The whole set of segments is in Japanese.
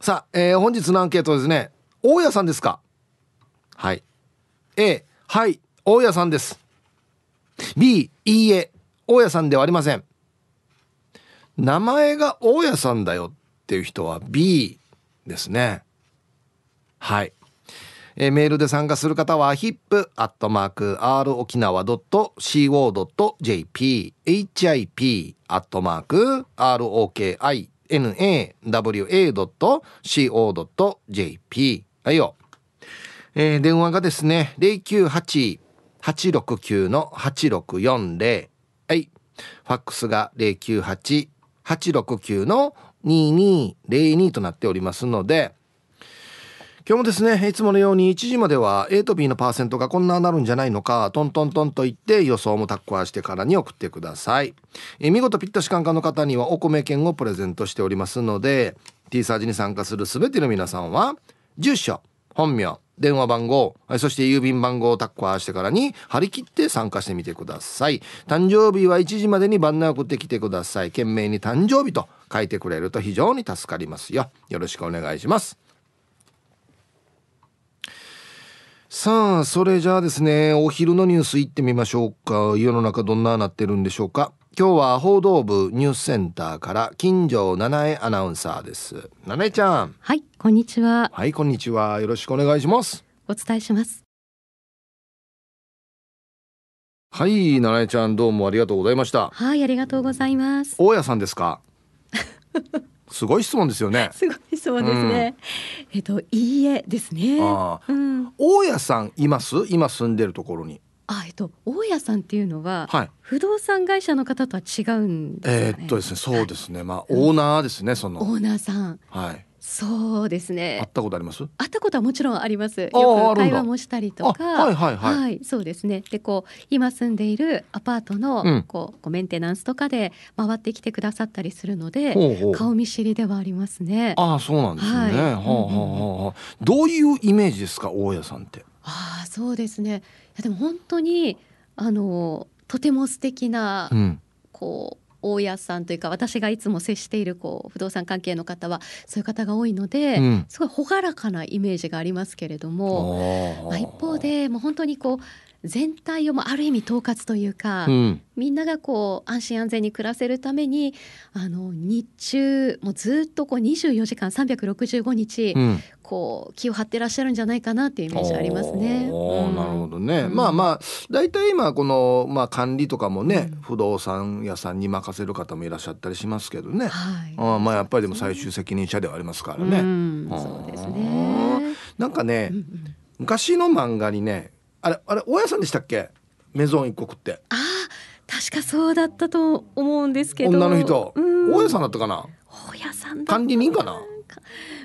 さあ、えー、本日のアンケートですね。大家さんですかはい。A、はい、大家さんです。B、いいえ、大家さんではありません。名前が大家さんだよっていう人は B ですね。はい。えー、メールで参加する方は hip.rokinawa.co.jp hip.rokinawa.co.jp nawa.co.jp。はいよ。えー、電話がですね、098-869-8640。はい。ファックスが0 9 8 8 6 9 2202となっておりますので、今日もですねいつものように1時までは A と B のパーセントがこんななるんじゃないのかトントントンと言って予想もタッコアしてからに送ってくださいえ見事ピッたし感ンの方にはお米券をプレゼントしておりますので T サージに参加する全ての皆さんは住所本名電話番号そして郵便番号をタッコアしてからに張り切って参加してみてください誕生日は1時までに番内送ってきてください懸命に誕生日と書いてくれると非常に助かりますよよろしくお願いしますさあそれじゃあですねお昼のニュース行ってみましょうか世の中どんななってるんでしょうか今日は報道部ニュースセンターから金城七重アナウンサーです七重ちゃんはいこんにちははいこんにちはよろしくお願いしますお伝えしますはい七重ちゃんどうもありがとうございましたはいありがとうございます大家さんですか すごい質問ですよね。すごい質問ですね。うん、えっと、いいえですね。うん、大家さんいます、今住んでるところに。あ、えっと、大家さんっていうのは、はい、不動産会社の方とは違うんですか、ね、えっとですね、そうですね、まあ、オーナーですね、その。オーナーさん。はい。そうですね。会ったことあります？会ったことはもちろんあります。よく会話もしたりとか、はいはい、はい、はい、そうですね。でこう今住んでいるアパートのこう、うん、メンテナンスとかで回ってきてくださったりするので、ほうほう顔見知りではありますね。ああそうなんですね。はい、はあ、はあはあ、どういうイメージですか大家さんって？ああそうですね。いやでも本当にあのとても素敵な、うん、こう。大家さんというか私がいつも接しているこう不動産関係の方はそういう方が多いので、うん、すごい朗らかなイメージがありますけれども、まあ、一方でもう本当にこう全体をもある意味統括というか、うん、みんながこう安心安全に暮らせるためにあの日中もうずっとこう24時間365日、うん、こう気を張ってらっしゃるんじゃないかなっていうイメージありますね。うん、なるほどね、うん、まあまあ大体今この、まあ、管理とかもね、不動産屋さんに任せる方もいらっしゃったりしますけどね、はい、あまあやっぱりでも最終責任者ではありますからね。そうですねなんかね、うん、昔の漫画にねあれあれ大家さんでしたっけメゾン一国ってああ確かそうだったと思うんですけど女の人大家さんだったかな大家さん管理人かな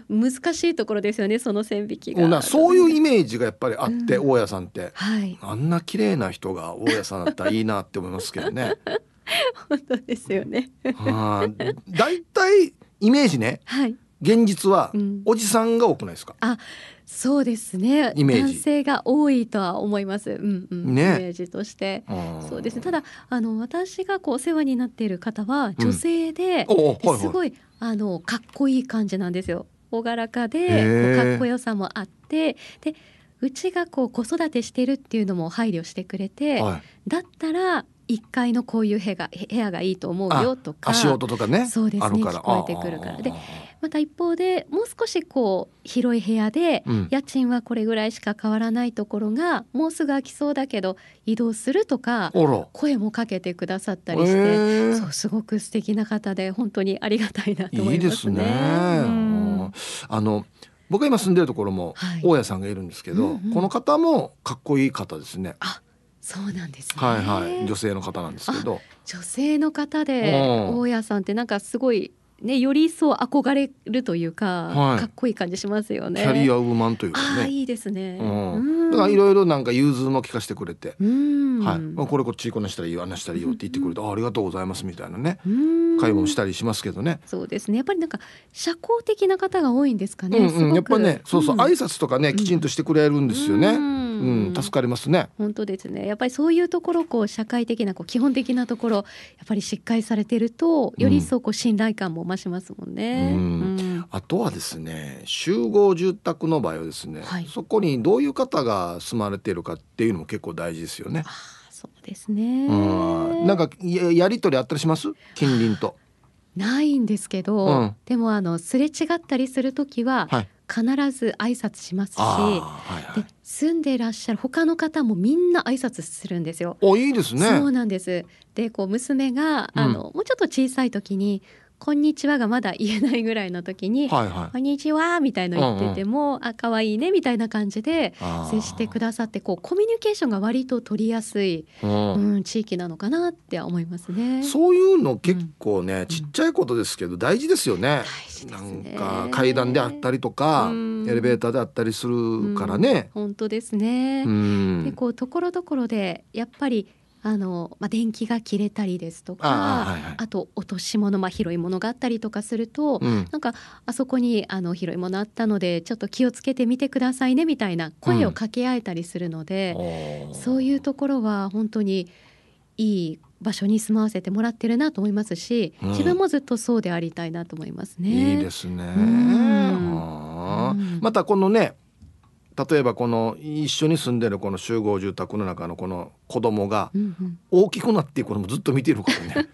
難しいところですよねその線引きがそういうイメージがやっぱりあって、うん、大家さんって、はい、あんな綺麗な人が大家さんだったらいいなって思いますけどね 本当ですよねはあだいたいイメージね、はい、現実はおじさんが多くないですか、うん、あそうですねイメージ男性が多いとは思います、うんうんね、イメージとしてそうです、ね、ただあの私がこうお世話になっている方は女性で、うん、すごい、はいはい、あのかっこいい感じなんですよ朗らかでかっこよさもあってでうちがこう子育てしてるっていうのも配慮してくれて、はい、だったら1階のこういう部屋が部屋がいいと思うよとか足音とかねそうですね聞こえてくるからでまた一方でもう少しこう広い部屋で、家賃はこれぐらいしか変わらないところがもうすぐ空きそうだけど移動するとか声もかけてくださったりして、えー、そうすごく素敵な方で本当にありがたいなと思いますね。いいすねあの僕が今住んでるところも大家さんがいるんですけど、はいうんうん、この方もかっこいい方ですね。あそうなんですね。はいはい、女性の方なんですけど。女性の方で大家さんってなんかすごいね、より一層憧れるというか、はい、かっこいい感じしますよね。キャリアウーマンというかね。いいですね。うん、だからいろいろなんか融通も聞かせてくれて、はい、まあこれこっちこんなしたらいいよ、あなしたらいいよって言ってくれて、あありがとうございますみたいなね、会話もしたりしますけどね。そうですね。やっぱりなんか社交的な方が多いんですかね。うんうん、やっぱね、そうそう、挨拶とかね、きちんとしてくれるんですよね。うんうん助かりますね本当ですねやっぱりそういうところこう社会的なこう基本的なところやっぱりしっかりされてるとより一層こう信頼感も増しますもんね、あとはですね集合住宅の場合はですね、はい、そこにどういう方が住まれているかっていうのも結構大事ですよねそうですねなんかやり取りあったりします近隣とないんですけど、うん、でもあのすれ違ったりする時は、はい、必ず挨拶しますし、はいはい、で住んでいらっしゃる他の方もみんな挨拶するんですよ。おいいですね。そうなんです。でこう娘があの、うん、もうちょっと小さい時にこんにちは」がまだ言えないぐらいの時に「はいはい、こんにちは」みたいの言ってても「うんうん、あ可愛いね」みたいな感じで接してくださってこうコミュニケーションが割と取りやすい、うん、うん、地域なのかなって思いますね。そういうの結構ね、うん、ちっちゃいことですけど大事ですよね。うん、ねなんか階段であったりとか、エレベーターであったりするからね。本当ですね。でこうところどころでやっぱりあの、まあ、電気が切れたりですとかあはいはい、あと落とし物、まあ、拾い物があったりとかすると、うん、なんかあそこにあの拾い物あったのでちょっと気をつけてみてくださいねみたいな声を掛け合えたりするので、うん、そういうところは本当にいい場所に住まわせてもらってるなと思いますし、うん、自分もずっとそうでありたいなと思いますね。いいですね。またこのね例えばこの一緒に住んでるこの集合住宅の中のこの子供が大きくなっていくのもずっと見てるからね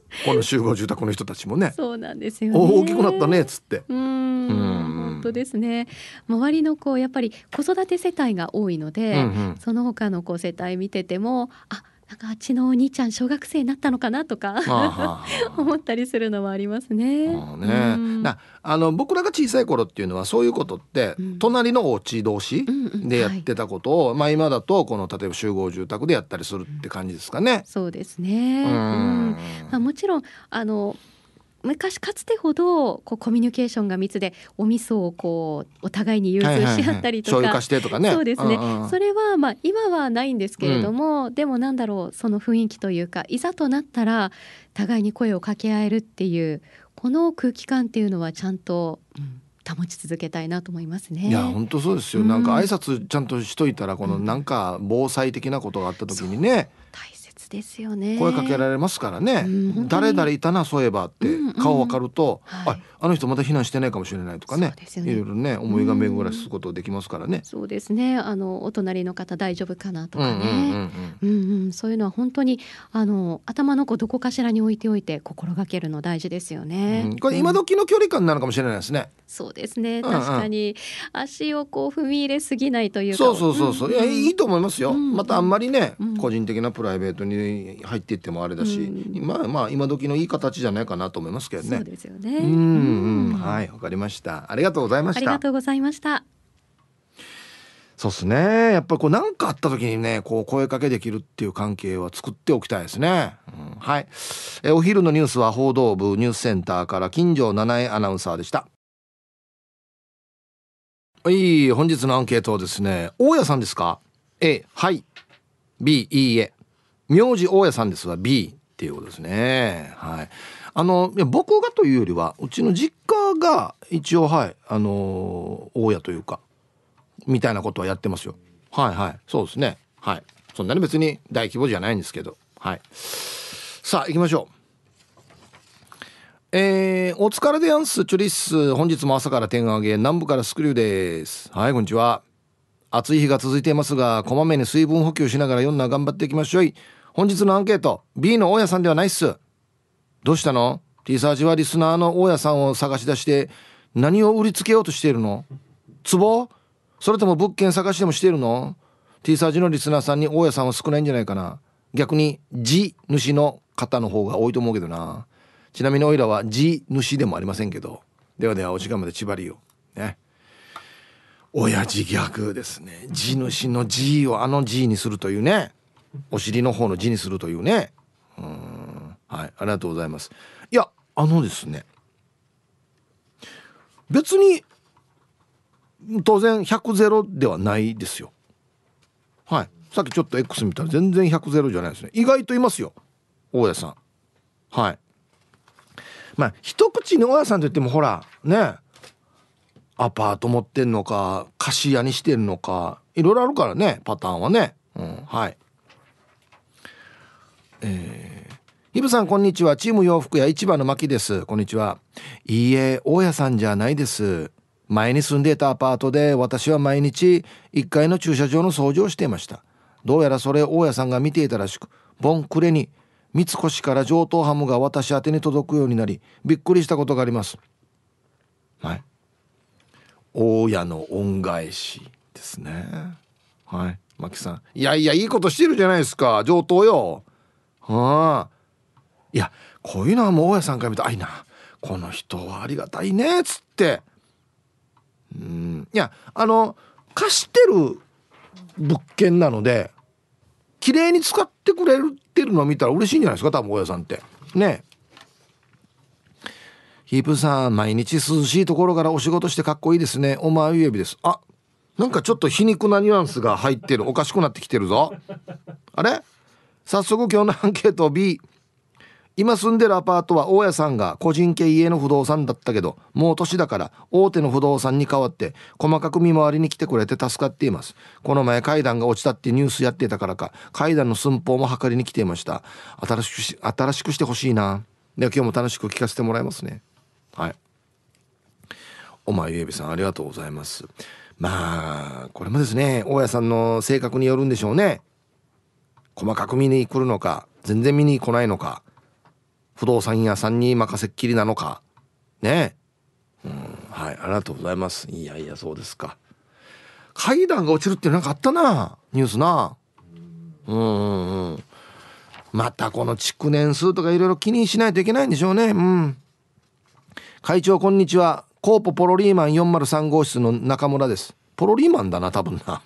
この集合住宅の人たちもねそうなんですよ、ね、大きくなったねっつってうん本当ですね周りの子やっぱり子育て世帯が多いので、うんうん、その他の子世帯見ててもあなんかあっちのお兄ちゃん小学生になったのかなとか 思ったりするのはありますね。あね、うん、なあの僕らが小さい頃っていうのはそういうことって、うん、隣のお家同士でやってたことを、うんはい、まあ、今だとこの例えば集合住宅でやったりするって感じですかね。そうですね、うんまあ、もちろんあの昔かつてほどこうコミュニケーションが密でお味噌をこうお互いに融通し合ったりとか、はいはいはい、してとかねそうですね、うんうん、それはまあ今はないんですけれども、うん、でもなんだろうその雰囲気というかいざとなったら互いに声を掛け合えるっていうこの空気感っていうのはちゃんと、うん保ち続けたいなと思いますね。いや本当そうですよ、うん。なんか挨拶ちゃんとしといたらこのなんか防災的なことがあった時にね、ですよね声かけられますからね、う誰々いたなそういえばって顔わかると、うんうん、ああの人また避難してないかもしれないとかね、ね、いろいろね思いが巡らすことできますからね、うん、そうですねあのお隣の方大丈夫かなとかねそういうのは本当にあの頭の子どこかしらに置いておいて心がけるの大事ですよね、うん、これ今時の距離感なのかもしれないですね、そうですね確かに、足をこう踏み入れすぎないというそうそうそうそう、うんうん、いやいいと思いますよ、うんうん、またあんまりね、個人的なプライベートに入っていってもあれだし、うん、まあまあ今時のいい形じゃないかなと思いますけどね。そうですよね。うん、うん、はいわかりました。ありがとうございました。ありがとうございました。そうですね。やっぱりこう何かあった時にね、こう声かけできるっていう関係は作っておきたいですね。うん、はい。えお昼のニュースは報道部ニュースセンターから近所七重アナウンサーでした。はい、本日のアンケートはですね、大家さんですか ?A、はい。B、いいえ。名字大家さんですは B っていうことですね。はい。あの、いや僕がというよりは、うちの実家が一応、はい、あのー、大家というか、みたいなことはやってますよ。はいはい。そうですね。はい。そんなに別に大規模じゃないんですけど。はい。さあ、行きましょう。えー、お疲れでやんす、チョリス。本日も朝から天上げ、南部からスクリューです。はい、こんにちは。暑い日が続いていますが、こまめに水分補給しながら夜な頑張っていきましょう。本日のアンケート B の大家さんではないっすどうしたの ?T サージはリスナーの大家さんを探し出して何を売りつけようとしているの壺それとも物件探しでもしているの ?T サージのリスナーさんに大家さんは少ないんじゃないかな逆に地主の方の方が多いと思うけどなちなみにおいらは地主でもありませんけどではではお時間まで縛りを。ね親父逆ですね地主の G をあの G にするというねお尻の方の字にするというねうんはいありがとうございますいやあのですね別に当然100ゼロではないですよはいさっきちょっと X 見たら全然100ゼロじゃないですね意外といますよ大家さんはいまあ一口の大家さんといってもほらねアパート持ってんのか貸し屋にしてんのかいろいろあるからねパターンはね、うん、はいえー、ひぶさんこんにちはチーム洋服屋市場の牧ですこんにちはいいえ大家さんじゃないです前に住んでいたアパートで私は毎日1階の駐車場の掃除をしていましたどうやらそれ大家さんが見ていたらしくボンクレに三越から上等ハムが私宛に届くようになりびっくりしたことがありますはい大家の恩返しですねはい牧さんいやいやいいことしてるじゃないですか上等よはあいやこういうのはもう大家さんから見たあいなこの人はありがたいねっつってうんいやあの貸してる物件なので綺麗に使ってくれてるのを見たら嬉しいんじゃないですか多分大家さんってねヒープさん毎日涼しいところからお仕事してかっこいいですねお前指ですあなんかちょっと皮肉なニュアンスが入ってるおかしくなってきてるぞあれ早速今日のアンケート B 今住んでるアパートは大家さんが個人系家の不動産だったけどもう年だから大手の不動産に代わって細かく見回りに来てくれて助かっていますこの前階段が落ちたってニュースやってたからか階段の寸法も測りに来ていました新しくし新しくしてほしいなでは今日も楽しく聞かせてもらいますねはいお前ゆえびさんありがとうございますまあこれもですね大家さんの性格によるんでしょうね細かく見に来るのか全然見に来ないのか不動産屋さんに任せっきりなのかねうんはいありがとうございますいやいやそうですか階段が落ちるって何かあったなニュースなうんうんうんまたこの築年数とかいろいろ気にしないといけないんでしょうねうん会長こんにちはコーポポロリーマン403号室の中村ですポロリーマンだな多分な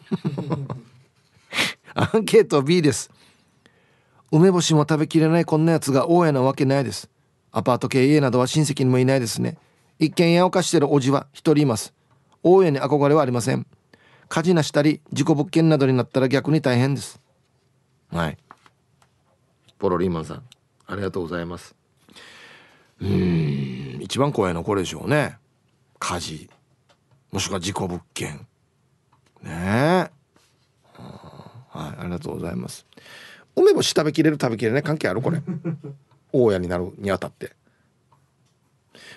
アンケート B です梅干しも食べきれないこんなやつが大家なわけないです。アパート系家などは親戚にもいないですね。一軒家を貸してるおじは一人います。大家に憧れはありません。火事なしたり、事故物件などになったら逆に大変です。はい。ポロリーマンさん、ありがとうございます。うん、一番怖いのこれでしょうね。火事。もしくは事故物件。ねえ。はい、ありがとうございます。梅干し食べきれる食べきれない関係あるこれ 大家になるにあたって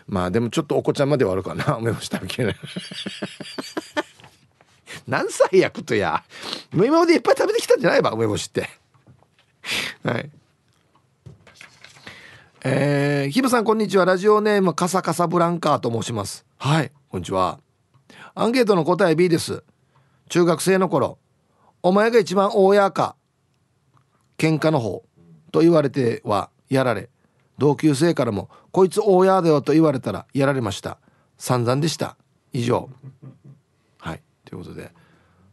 まあでもちょっとお子ちゃんまではあるかな 梅干し食べきれない 何歳やことや今までいっぱい食べてきたんじゃないわ梅干しってはいえー、ひぶさんこんにちはラジオネームカサカサブランカーと申しますはいこんにちはアンケートの答え B です中学生の頃お前が一番大家か喧嘩の方と言われてはやられ同級生からも「こいつ大家だよ」と言われたらやられました散々でした以上 はいということで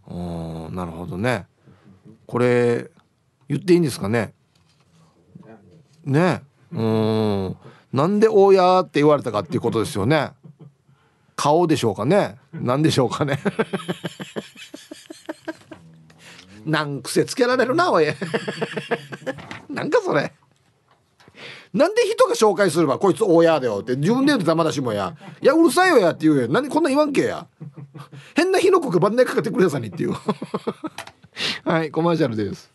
おなるほどねこれ言っていいんですかねねうんなんで大家って言われたかっていうことですよね顔でしょうかね何でしょうかね なん癖つけられるなおい なんかそれなんで人が紹介すればこいつ大家だよって自分で言うとざまだしもやいやうるさいよやって言うよんこんな言わんけや変な火の粉ばんねかかってくれさにっていう はいコマーシャルです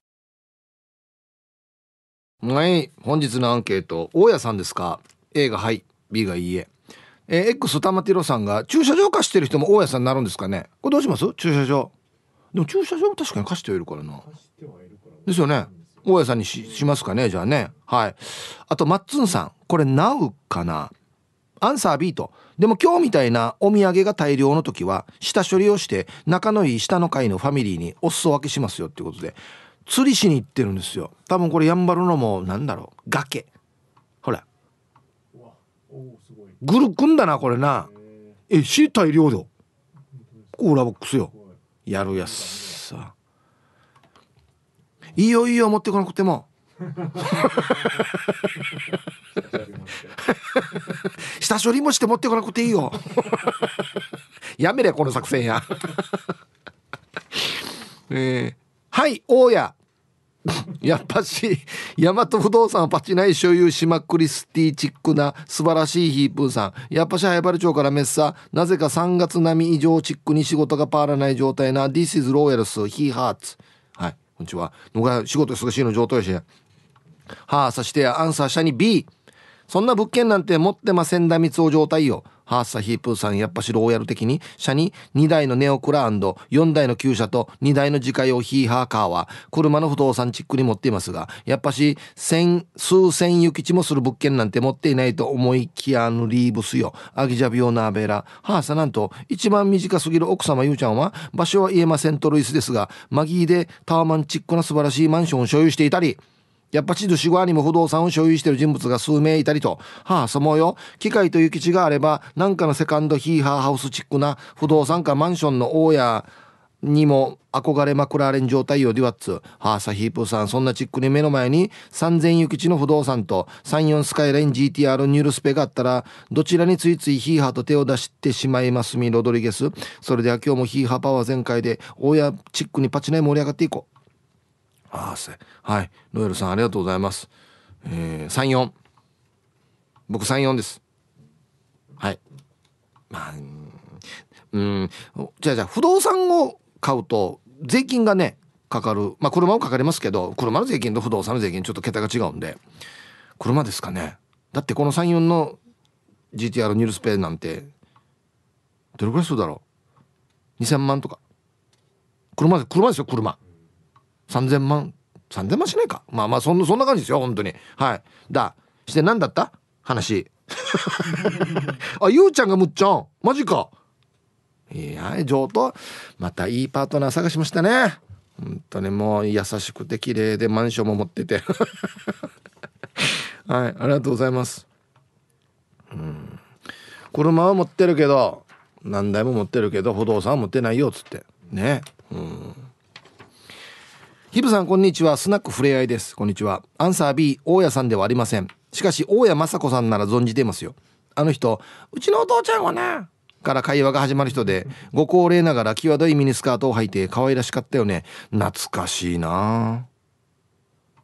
はい本日のアンケート大家さんですか A がはい B がいいええー、X 玉ティロさんが駐車場貸してる人も大家さんになるんですかねこれどうします駐車場でも駐車場も確かに貸してはいるからなですよね大家さんにしますかねじゃあねはいあとマッツンさんこれなうかなアンサー B とでも今日みたいなお土産が大量の時は下処理をして仲のいい下の階のファミリーにお裾分けしますよっていうことで釣りしに行ってるんですよ多分これやんばるのもなんだろう崖ほらぐるくんだなこれなえ c 大量だコーラボックスよやるやさいいよいいよ持ってこなくても 下処理もして持ってこなくていいよやめれこの作戦やえー、はい大家 やっぱし大和不動産はパチない所有しまくりスティーチックな素晴らしいヒープーさんやっぱし早原町からメッサなぜか3月並み以上チックに仕事がパーらない状態な This is Royals He Hearts はいこんにちはのが仕事忙しいの上等やしはあそしてアンサー社に B そんな物件なんて持ってませんだみつお状態よハーサヒープーさんやっぱしローヤル的に車に2台のネオクラ &4 台の旧車と2台の自家用ヒーハーカーは車の不動産チックに持っていますがやっぱし千数千き地もする物件なんて持っていないと思いきやのリーブスよアギジャビオナーベラハーサなんと一番短すぎる奥様ゆうちゃんは場所は言えませんとルイスですがマギーでタワマンチックな素晴らしいマンションを所有していたりやっぱ地図シグアにも不動産を所有している人物が数名いたりと、はあ、そもよ、機械という基地があれば、なんかのセカンドヒーハーハウスチックな不動産かマンションの大家にも憧れまくられん状態よ、デュワッツ。はあ、サヒープさん、そんなチックに目の前に3000行き地の不動産と34スカイライン GTR ニュールスペがあったら、どちらについついヒーハーと手を出してしまいます、ミロドリゲス。それでは今日もヒーハーパワー全開で、大家チックにパチナイ盛り上がっていこう。あーはいロエルさんありがとうございますえー、34僕34ですはいまあうんじゃあじゃあ不動産を買うと税金がねかかるまあ車もかかりますけど車の税金と不動産の税金ちょっと桁が違うんで車ですかねだってこの34の GTR ニュースペイなんてどれくらいするだろう2000万とか車車ですよ車3000万3000万しないかまあまあそんそんな感じですよ本当にはいだして何だった話 あゆうちゃんがむっちゃんマジかいや上等またいいパートナー探しましたね本当にもう優しくて綺麗でマンションも持ってて はいありがとうございますうん車は持ってるけど何台も持ってるけど不動産は持ってないよっつってねうんヒブさんこんにちはスナックふれあいですこんにちはアンサー B 大家さんではありませんしかし大家雅子さんなら存じていますよあの人うちのお父ちゃんはなから会話が始まる人でご高齢ながら際どいミニスカートを履いて可愛らしかったよね懐かしいな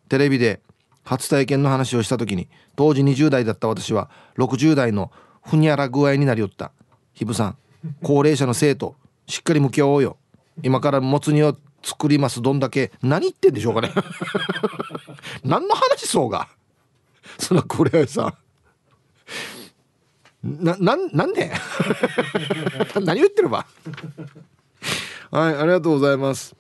テレビで初体験の話をした時に当時20代だった私は60代のふにゃら具合になりよったヒブさん高齢者の生徒しっかり向き合おうよ今からもつによって作りますどんだけ何言ってんでしょうかね 何の話そうがその黒柳さんなななんで 何言ってるばはいありがとうございます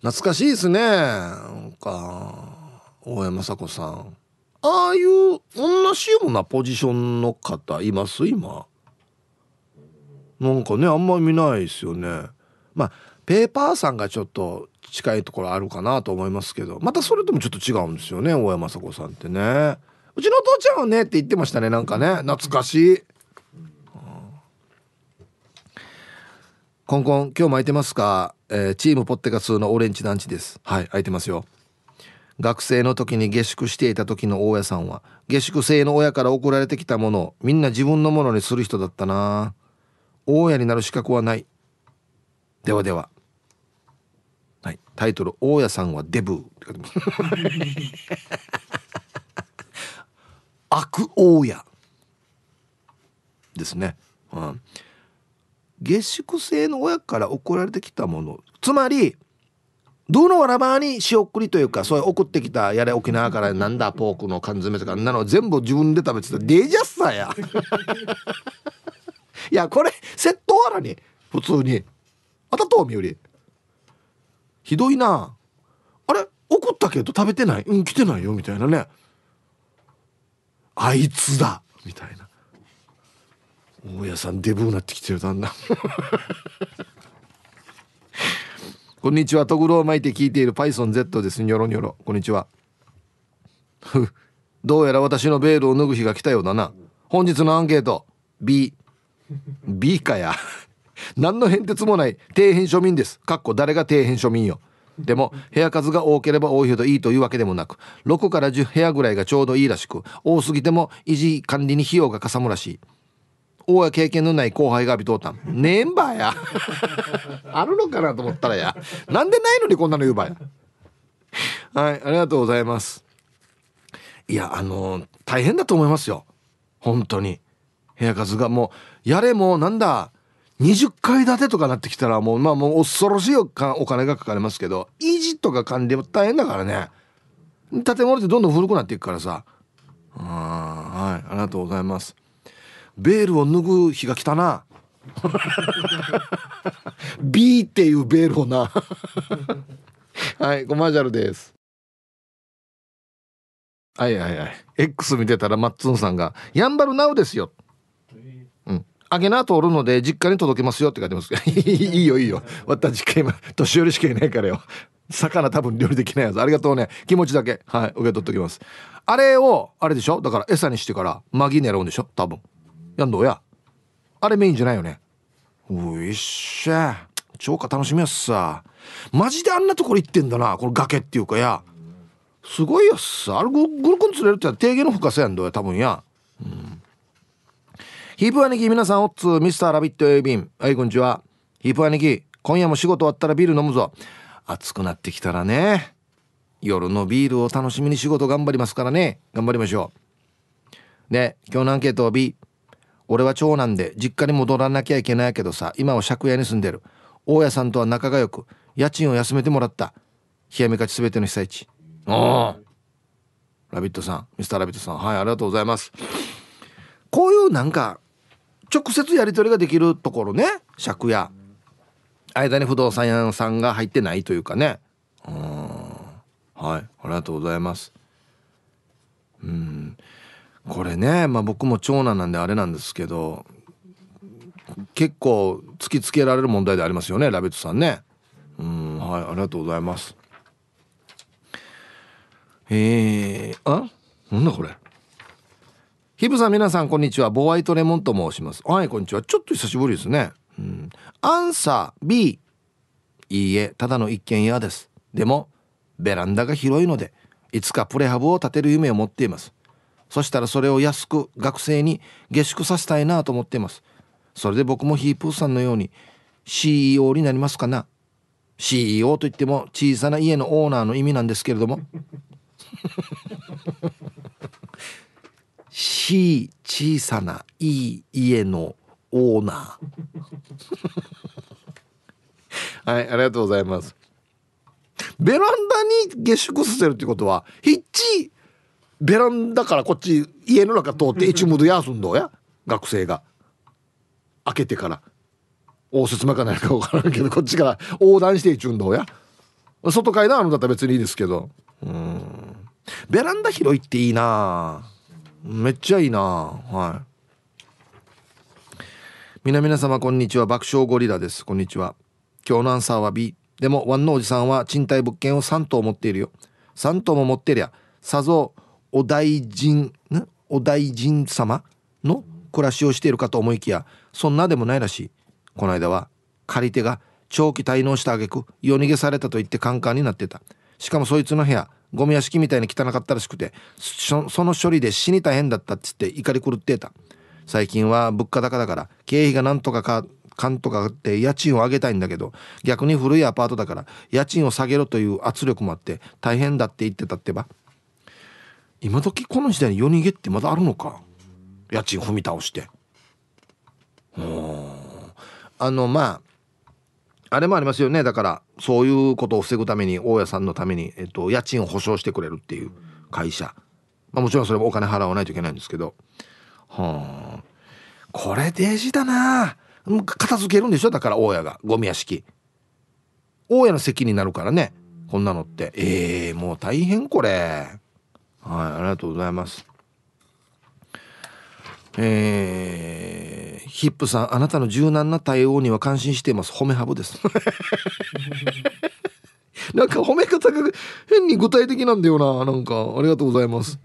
懐かしいですねなんか大山雅子さんああいう同じようなポジションの方います今なんかねあんまり見ないですよねまあペーパーさんがちょっと近いところあるかなと思いますけどまたそれともちょっと違うんですよね大山雅子さんってねうちの父ちゃんはねって言ってましたねなんかね懐かしい、コンコン今日巻いてますか、えー、チームポッテカスのオレンジ団地ですはい空いてますよ学生の時に下宿していた時の大家さんは下宿生の親から送られてきたものをみんな自分のものにする人だったな大家になる資格はないではではタイトル「大家さんはデブ」悪大家ですね、うん、下宿性の親から送られてきたものつまりどのわらばに仕送りというかそういう送ってきたやれ沖縄からなんだポークの缶詰とかなの全部自分で食べてたデジャッサーや いやこれ窃盗あらに普通にあたとうみより。ひどいなあれ送ったけど食べてないうん来てないよみたいなねあいつだみたいな大家さんデブーなってきてるだんだんこんにちはトグロを巻いて聞いているパイソン Z ですニョロニョロこんにちはどうやら私のベールを脱ぐ日が来たようだな本日のアンケート B B かや何の変哲もない底辺庶民ですかっこ誰が底辺庶民よでも部屋数が多ければ多いほどいいというわけでもなく6から10部屋ぐらいがちょうどいいらしく多すぎても維持管理に費用がかさむらしい大や経験のない後輩がビトんメンバーや あるのかなと思ったらやなんでないのにこんなの言うばやはいありがとうございますいやあの大変だと思いますよ本当に部屋数がもうやれもなんだ20階建てとかなってきたらもうまあもう恐ろしいお金がかかりますけど維持とか管理も大変だからね建物ってどんどん古くなっていくからさあはいありがとうございますベールを脱ぐ日が来たな B っていうベールをな はいコマーシャルですはいはいはい X 見てたらマッツンさんが「やんばるなうですよ」あげなとおるので実家に届けますよって書いてますけど、いいよいいよわった実家今年寄りしかいないからよ魚多分料理できないやつありがとうね気持ちだけはい受け取っときますあれをあれでしょだから餌にしてからマギ狙うんでしょ多分やんどうやあれメインじゃないよねおいっしゃ超過楽しみやっさマジであんなところ行ってんだなこの崖っていうかやすごいやっさあれグルコン釣れるって定義の深さやんどうや多分やうんヒープアネ皆さんオッズ、ミスターラビットエビンはいこんにちはヒープア貴、今夜も仕事終わったらビール飲むぞ暑くなってきたらね夜のビールを楽しみに仕事頑張りますからね頑張りましょうで今日のアンケートは B 俺は長男で実家に戻らなきゃいけないけどさ今は借家に住んでる大家さんとは仲が良く家賃を休めてもらった冷やめ勝ちすべての被災地ああラビットさんミスターラビットさんはいありがとうございますこういうなんか直接やり取りができるところね借家間に不動産屋さんが入ってないというかねうんはいありがとうございますうんこれねまあ僕も長男なんであれなんですけど結構突きつけられる問題でありますよねラビットさんねうんはいありがとうございますえー、あなんだこれヒぶさん皆さんこんにちはボワイトレモンと申しますはいこんにちはちょっと久しぶりですねうんアンサー B いいえただの一軒家ですでもベランダが広いのでいつかプレハブを建てる夢を持っていますそしたらそれを安く学生に下宿させたいなと思っていますそれで僕もヒープーさんのように CEO になりますかな CEO といっても小さな家のオーナーの意味なんですけれども C 小さないい家のオーナー はいありがとうございますベランダに下宿させるってことはヒッチベランダからこっち家の中通って 一ーで休んど動や学生が開けてから応接間かないか分からんけどこっちから横断して一運動や外階段あるんだったら別にいいですけどうんベランダ広いっていいなあめっちゃいいなはい皆皆様こんにちは爆笑ゴリラですこんにちは今日のアンサーは B でもワンのおじさんは賃貸物件を3棟持っているよ3棟も持ってりゃさぞお大臣お大臣様の暮らしをしているかと思いきやそんなでもないらしいこの間は借り手が長期滞納した挙句夜逃げされたと言ってカンカンになってたしかもそいつの部屋ゴミ屋敷みたいに汚かったらしくてその処理で死に大変だったっつって怒り狂ってた最近は物価高だから経費がなんとかかかんとかって家賃を上げたいんだけど逆に古いアパートだから家賃を下げろという圧力もあって大変だって言ってたってば今時この時代に夜逃げってまだあるのか家賃踏み倒してあのまああれもありますよねだからそういうことを防ぐために大家さんのために、えっと、家賃を保証してくれるっていう会社、まあ、もちろんそれもお金払わないといけないんですけどはあこれ大事だな片付けるんでしょだから大家がゴミ屋敷大家の席になるからねこんなのってえー、もう大変これはいありがとうございますえー、ヒップさんあなたの柔軟な対応には感心しています褒めハブです なんか褒め方が変に具体的なんだよななんかありがとうございます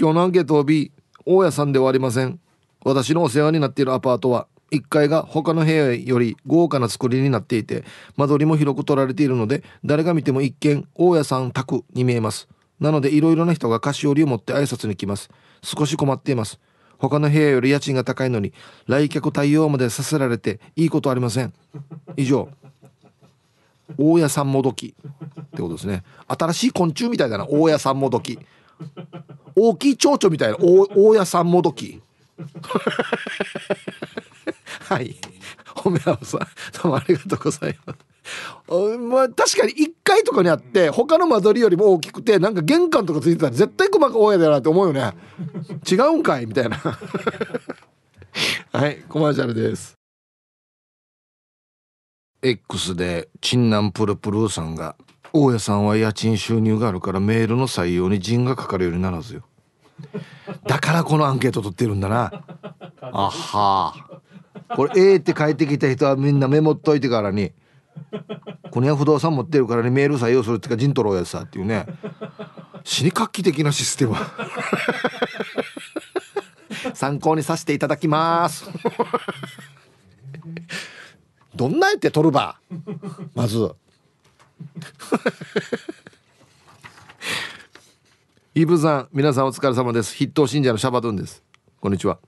今日のアンケートは B 大家さんではありません私のお世話になっているアパートは1階が他の部屋より豪華な作りになっていて間取りも広く取られているので誰が見ても一見大家さん宅に見えますなのでいろいろな人が菓子折りを持って挨拶に来ます少し困っています他の部屋より家賃が高いのに来客対応までさせられていいことありません以上大家さんもどきってことですね新しい昆虫みたいだな大家さんもどき大きい蝶々みたいな大家さんもどき はい。褒めらさん、どうもありがとうございます。まあ、確かに1階とかにあって他の間取りよりも大きくてなんか玄関とかついてたら絶対細か大家だなって思うよね違うんかいみたいな はいコマーシャルです X でチンナンプルプルさんが「大家さんは家賃収入があるからメールの採用に人がかかるようにならずよ」だからこのアンケート取ってるんだな あはあこれ「A」って書いてきた人はみんなメモっといてからにこのヤフ動産持ってるからねメール採用するってか陣取ろうやさっていうね死に画期的なシステム参考にさせていただきますどんなやって取るばまずイブさん皆さんお疲れ様です筆頭信者のシャバドゥンですこんにちは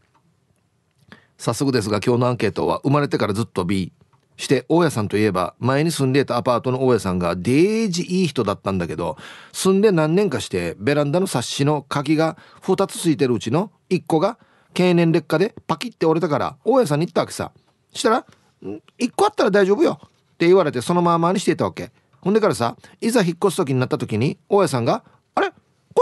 早速ですが今日のアンケートは生まれてからずっと B して大家さんといえば前に住んでいたアパートの大家さんがデージいい人だったんだけど住んで何年かしてベランダの冊子の柿が2つついてるうちの1個が経年劣化でパキって折れたから大家さんに行ったわけさしたら「1個あったら大丈夫よ」って言われてそのままにしていたわけほんでからさいざ引っ越す時になった時に大家さんが「あれこ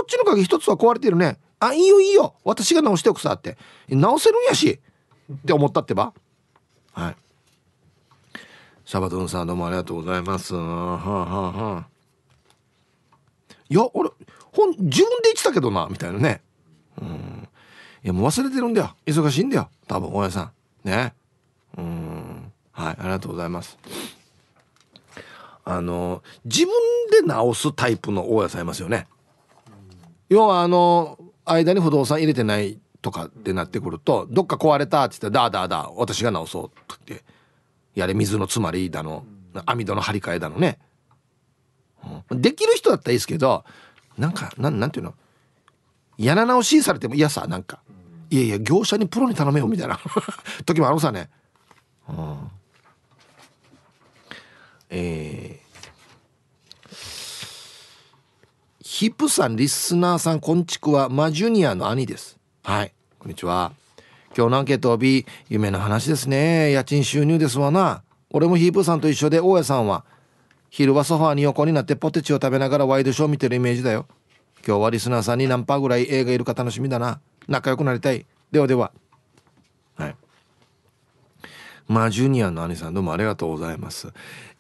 っちの鍵1つは壊れてるねあいいよいいよ私が直しておくさ」って「直せるんやし」って思ったってばはいシャバトンさんどうもありがとうございます。はあ、はあはあ、いや、俺、ほん、自分で言ってたけどな、みたいなね。うん。いや、もう忘れてるんだよ。忙しいんだよ。多分、大家さん。ね。うん。はい、ありがとうございます。あの、自分で直すタイプの大家さんいますよね。要は、あの、間に不動産入れてないとかってなってくると、どっか壊れたって言ったら、だーだーだー、私が直そうっってやれ水の詰まりだの網戸の張り替えだのね、うん、できる人だったらいいですけどなんかなんなんていうのやら直しされても嫌さなんかいやいや業者にプロに頼めよみたいな 時もあるさね、うん、えー、ヒップさんリスナーさんこんちくはマジュニアの兄ですはいこんにちは今日のアンケート B 夢の話ですね家賃収入ですわな俺もヒープさんと一緒で大家さんは昼はソファーに横になってポテチを食べながらワイドショー見てるイメージだよ今日はリスナーさんに何パーぐらい A がいるか楽しみだな仲良くなりたいではでははいまあジュニアの兄さんどうもありがとうございます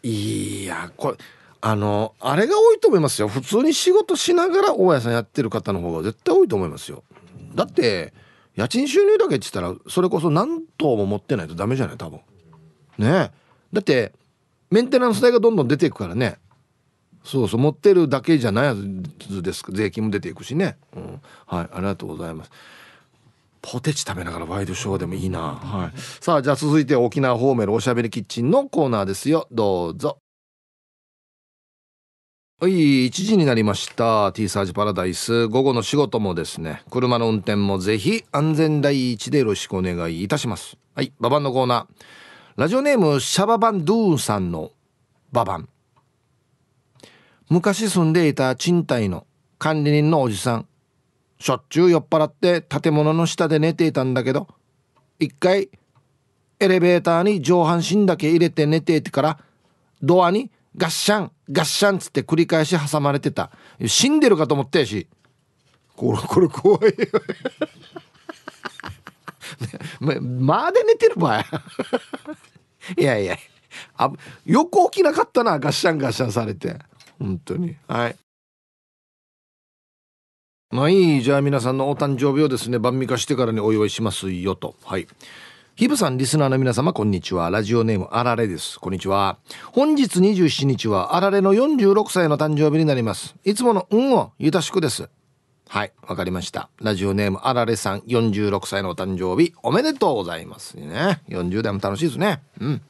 いやこれあのあれが多いと思いますよ普通に仕事しながら大家さんやってる方の方が絶対多いと思いますよだって家賃収入だけっつったらそれこそ何棟も持ってないとダメじゃない多分ねだってメンテナンス代がどんどん出ていくからねそうそう持ってるだけじゃないやつです税金も出ていくしね、うん、はいありがとうございますポテチ食べながらワイドショーでもいいな、はい、さあじゃあ続いて沖縄方面のおしゃべりキッチンのコーナーですよどうぞはい、1時になりました。T サージパラダイス。午後の仕事もですね、車の運転もぜひ安全第一でよろしくお願いいたします。はい、ババンのコーナー。ラジオネーム、シャババンドゥーンさんのババン。昔住んでいた賃貸の管理人のおじさん。しょっちゅう酔っ払って建物の下で寝ていたんだけど、一回、エレベーターに上半身だけ入れて寝ていてから、ドアにガッシャンガッシャンっつって繰り返し挟まれてた死んでるかと思ったやしこれこれ怖い ま、まあ、で寝てるばい いやいやあ横起きなかったなガッシャンガッシャンされて本当にはいまあいいじゃあ皆さんのお誕生日をですね晩味化してからにお祝いしますよとはいヒブさん、リスナーの皆様、こんにちは。ラジオネーム、あられです。こんにちは。本日27日は、あられの46歳の誕生日になります。いつもの運を、ゆたしくです。はい、わかりました。ラジオネーム、あられさん、46歳の誕生日、おめでとうございます。ね。40代も楽しいですね。うん。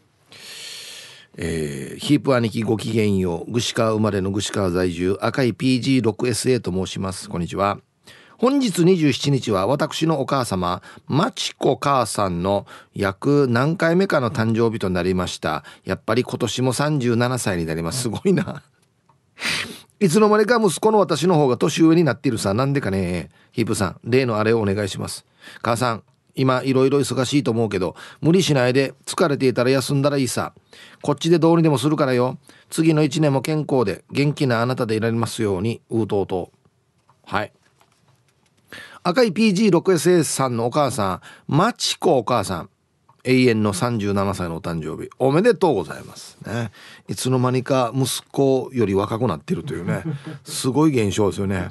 えー、ヒープ兄貴ごきげんよう。ぐしか生まれのぐしか在住、赤い PG6SA と申します。こんにちは。本日27日は私のお母様、まちこ母さんの約何回目かの誕生日となりました。やっぱり今年も37歳になります。すごいな。いつの間にか息子の私の方が年上になっているさ。なんでかね。ヒープさん、例のあれをお願いします。母さん、今いろいろ忙しいと思うけど、無理しないで疲れていたら休んだらいいさ。こっちでどうにでもするからよ。次の一年も健康で元気なあなたでいられますように、うとうとう。はい。赤い PG6SS さんのお母さんまちこお母さん永遠の37歳のお誕生日おめでとうございますねいつの間にか息子より若くなってるというねすごい現象ですよね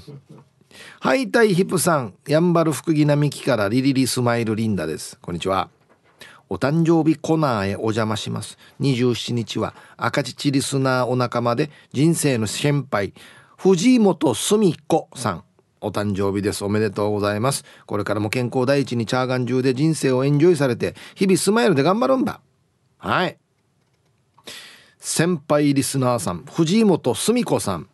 ハイタイヒップさんやんばる福木並木からリリリスマイルリンダですこんにちはお誕生日コナーへお邪魔します27日は赤チリスナーお仲間で人生の先輩藤本澄子さんお誕生日ですおめでとうございますこれからも健康第一にチャーガン中で人生をエンジョイされて日々スマイルで頑張るんだはい先輩リスナーさん藤本澄子さん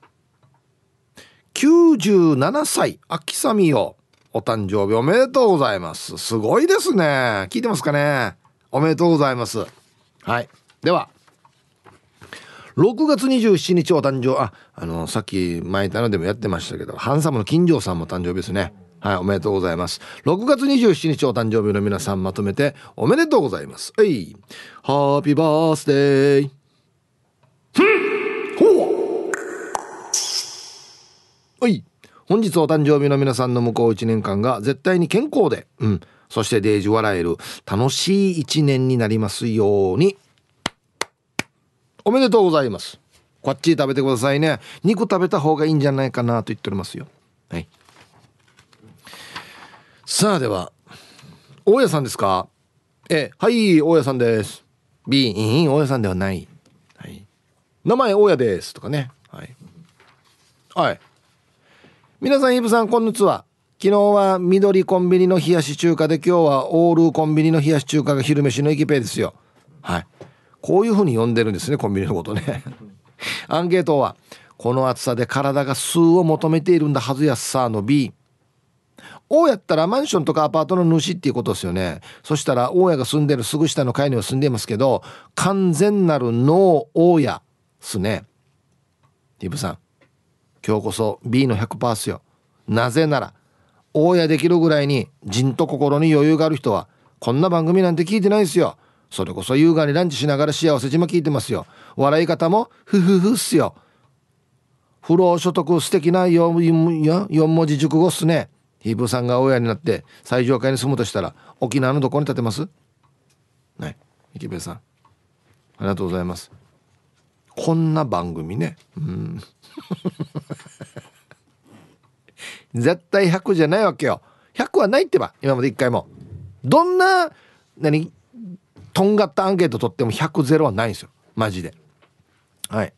97歳秋さみよお誕生日おめでとうございますすごいですね聞いてますかねおめでとうございますはいでは6月27日お誕生ああのさっき前田のでもやってましたけどハンサムの金城さんも誕生日ですねはいおめでとうございます6月27日お誕生日の皆さんまとめておめでとうございますはいハーピーバースデーはい本日お誕生日の皆さんの向こう1年間が絶対に健康で、うん、そしてデージ笑える楽しい1年になりますように。おめでとうございますこっち食べてくださいね肉食べた方がいいんじゃないかなと言っておりますよはいさあでは大家さんですかえはい大家さんです B いい大家さんではない、はい、名前大家ですとかねはいはい皆さんイブさんこんにちは昨日は緑コンビニの冷やし中華で今日はオールコンビニの冷やし中華が昼飯の駅ペイですよはいこういうふうに呼んでるんですねコンビニのことねアンケートは「この暑さで体が数を求めているんだはずやさ」の B「大家ったらマンションとかアパートの主っていうことですよねそしたら大家が住んでるすぐ下の階には住んでますけど完全なるノー大家っすねディブさん今日こそ B の100%パーよなぜなら大家できるぐらいにじんと心に余裕がある人はこんな番組なんて聞いてないですよそれこそ優雅にランチしながら幸せ島聞いてますよ笑い方もふふふっすよ不労所得素敵な 4, 文字熟語っすねヒープさんが親になって最上階に住むとしたら沖縄のどこに建てますはい池部さんありがとうございますこんな番組ねうん絶対100じゃないわけよ100はないってば今まで1回もどんな何とんがったアンケート取っても100ゼロはないんですよマジではい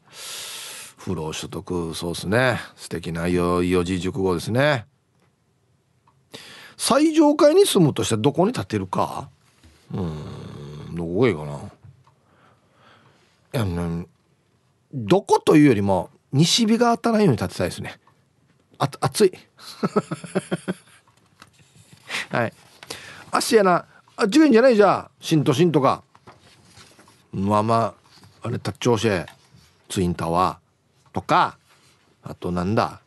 不労所得そうですね素敵な四字熟語ですね最上階に住むとしてどこに建てるかうんどこがいいかないや、ね、どこというよりも西日が当たらないように建てたいですねあ暑い はい芦屋なあっちがんじゃないじゃあ新都心とかまあまああれタッチオシェツインタワーとかあとなんだ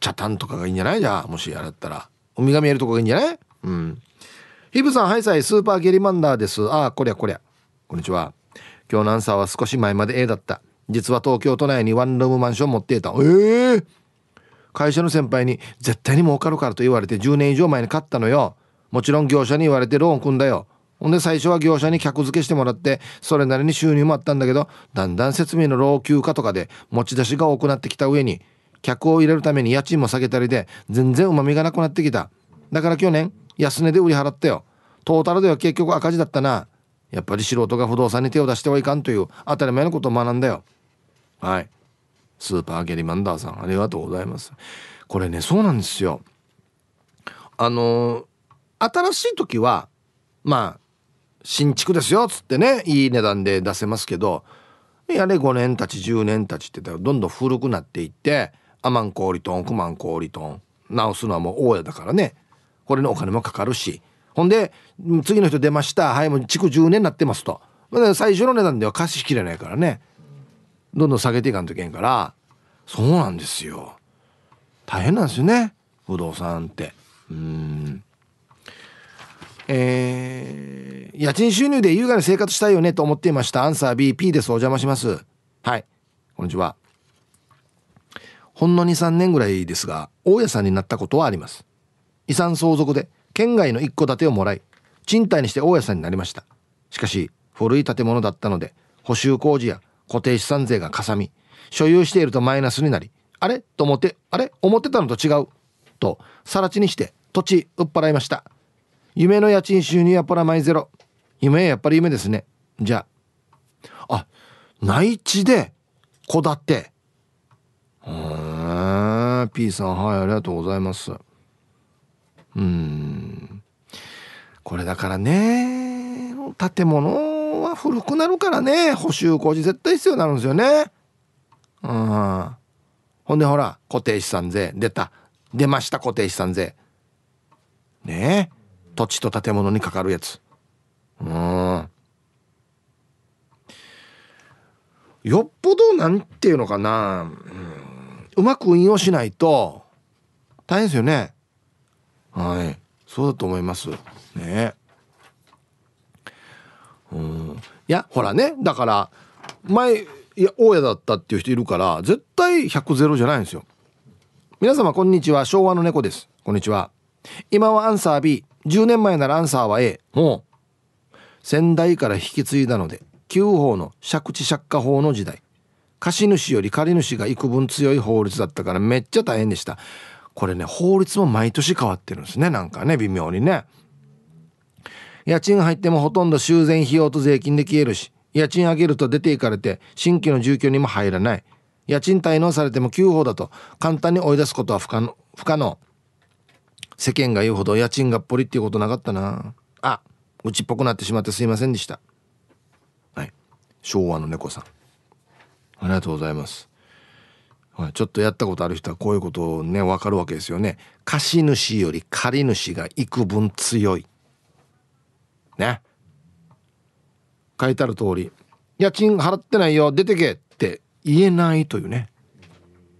タンとかがいいんじゃないじゃあもしあれだったら海が見えるとこがいいんじゃないうんヒブさんハイサイスーパーゲリマンダーですああこりゃこりゃこんにちは今日のアンサーは少し前まで A だった実は東京都内にワンルームマンション持っていたええー、会社の先輩に絶対に儲かるからと言われて10年以上前に買ったのよもちろん業者に言われてローン組んだよほんで最初は業者に客付けしてもらってそれなりに収入もあったんだけどだんだん設備の老朽化とかで持ち出しが多くなってきた上に客を入れるために家賃も下げたりで全然うまみがなくなってきただから去年安値で売り払ったよトータルでは結局赤字だったなやっぱり素人が不動産に手を出してはいかんという当たり前のことを学んだよはいスーパーゲリマンダーさんありがとうございますこれねそうなんですよあの新しい時はまあ新築ですよっつってねいい値段で出せますけどやれ5年たち10年たちってどんどん古くなっていってアマンコーリトンクマンコーリトン直すのはもう大家だからねこれのお金もかかるしほんで次の人出ましたはいもう築10年になってますと最初の値段では貸し切れないからねどんどん下げていかんといけんからそうなんですよ大変なんですよね不動産ってうん。えー、家賃収入で優雅に生活したいよねと思っていました。アンサー B、P です。お邪魔します。はい。こんにちは。ほんの2、3年ぐらいですが、大家さんになったことはあります。遺産相続で、県外の一戸建てをもらい、賃貸にして大家さんになりました。しかし、古い建物だったので、補修工事や固定資産税がかさみ、所有しているとマイナスになり、あれと思って、あれ思ってたのと違う。と、更地にして、土地、売っ払いました。夢の家賃収入やっぱマイゼロ夢はやっぱり夢ですねじゃああ内地で戸建てうん P さんはいありがとうございますうんこれだからね建物は古くなるからね補修工事絶対必要になるんですよねうんほんでほら固定資産税出た出ました固定資産税ねえ土地と建物にかかるやつうんよっぽどなんていうのかな、うん、まく運用しないと大変ですよねはいそうだと思いますねうんいやほらねだから前いや大家だったっていう人いるから絶対100ゼロじゃないんですよ皆様こんにちは昭和の猫ですこんにちは今はアンサー B 10年前ならアンサーは A もう先代から引き継いだので旧法の借地借家法の時代貸主より借主が幾分強い法律だったからめっちゃ大変でしたこれね法律も毎年変わってるんですねなんかね微妙にね家賃入ってもほとんど修繕費用と税金で消えるし家賃上げると出ていかれて新規の住居にも入らない家賃滞納されても旧法だと簡単に追い出すことは不可能世間が言うほど家賃がっぽりっていうことなかったなあうちっぽくなってしまってすいませんでしたはい昭和の猫さんありがとうございますはい、ちょっとやったことある人はこういうことをね分かるわけですよね貸主より借主が幾分強いね書いてある通り家賃払ってないよ出てけって言えないというね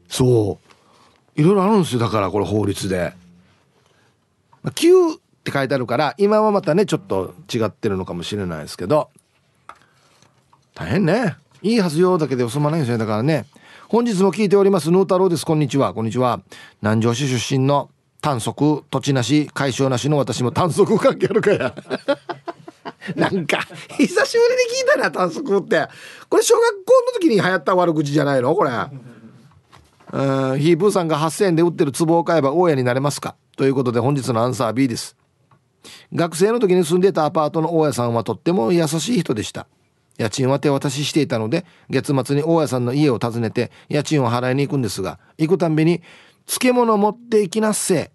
そういろいろあるんですよだからこれ法律でまあ、9って書いてあるから今はまたねちょっと違ってるのかもしれないですけど大変ねいいはずよだけで収まないですねだからね本日も聞いておりますヌー太郎ですこんにちはこんにちは南城市出身の短足土地なし解消なしの私も短足関係あるかや なんか久しぶりに聞いたな短足ってこれ小学校の時に流行った悪口じゃないのこれうんヒープーさんが8,000円で売ってる壺を買えば大家になれますかということで本日のアンサー B です学生の時に住んでたアパートの大家さんはとっても優しい人でした家賃は手渡ししていたので月末に大家さんの家を訪ねて家賃を払いに行くんですが行くたんびに「漬物持っていきなっせ」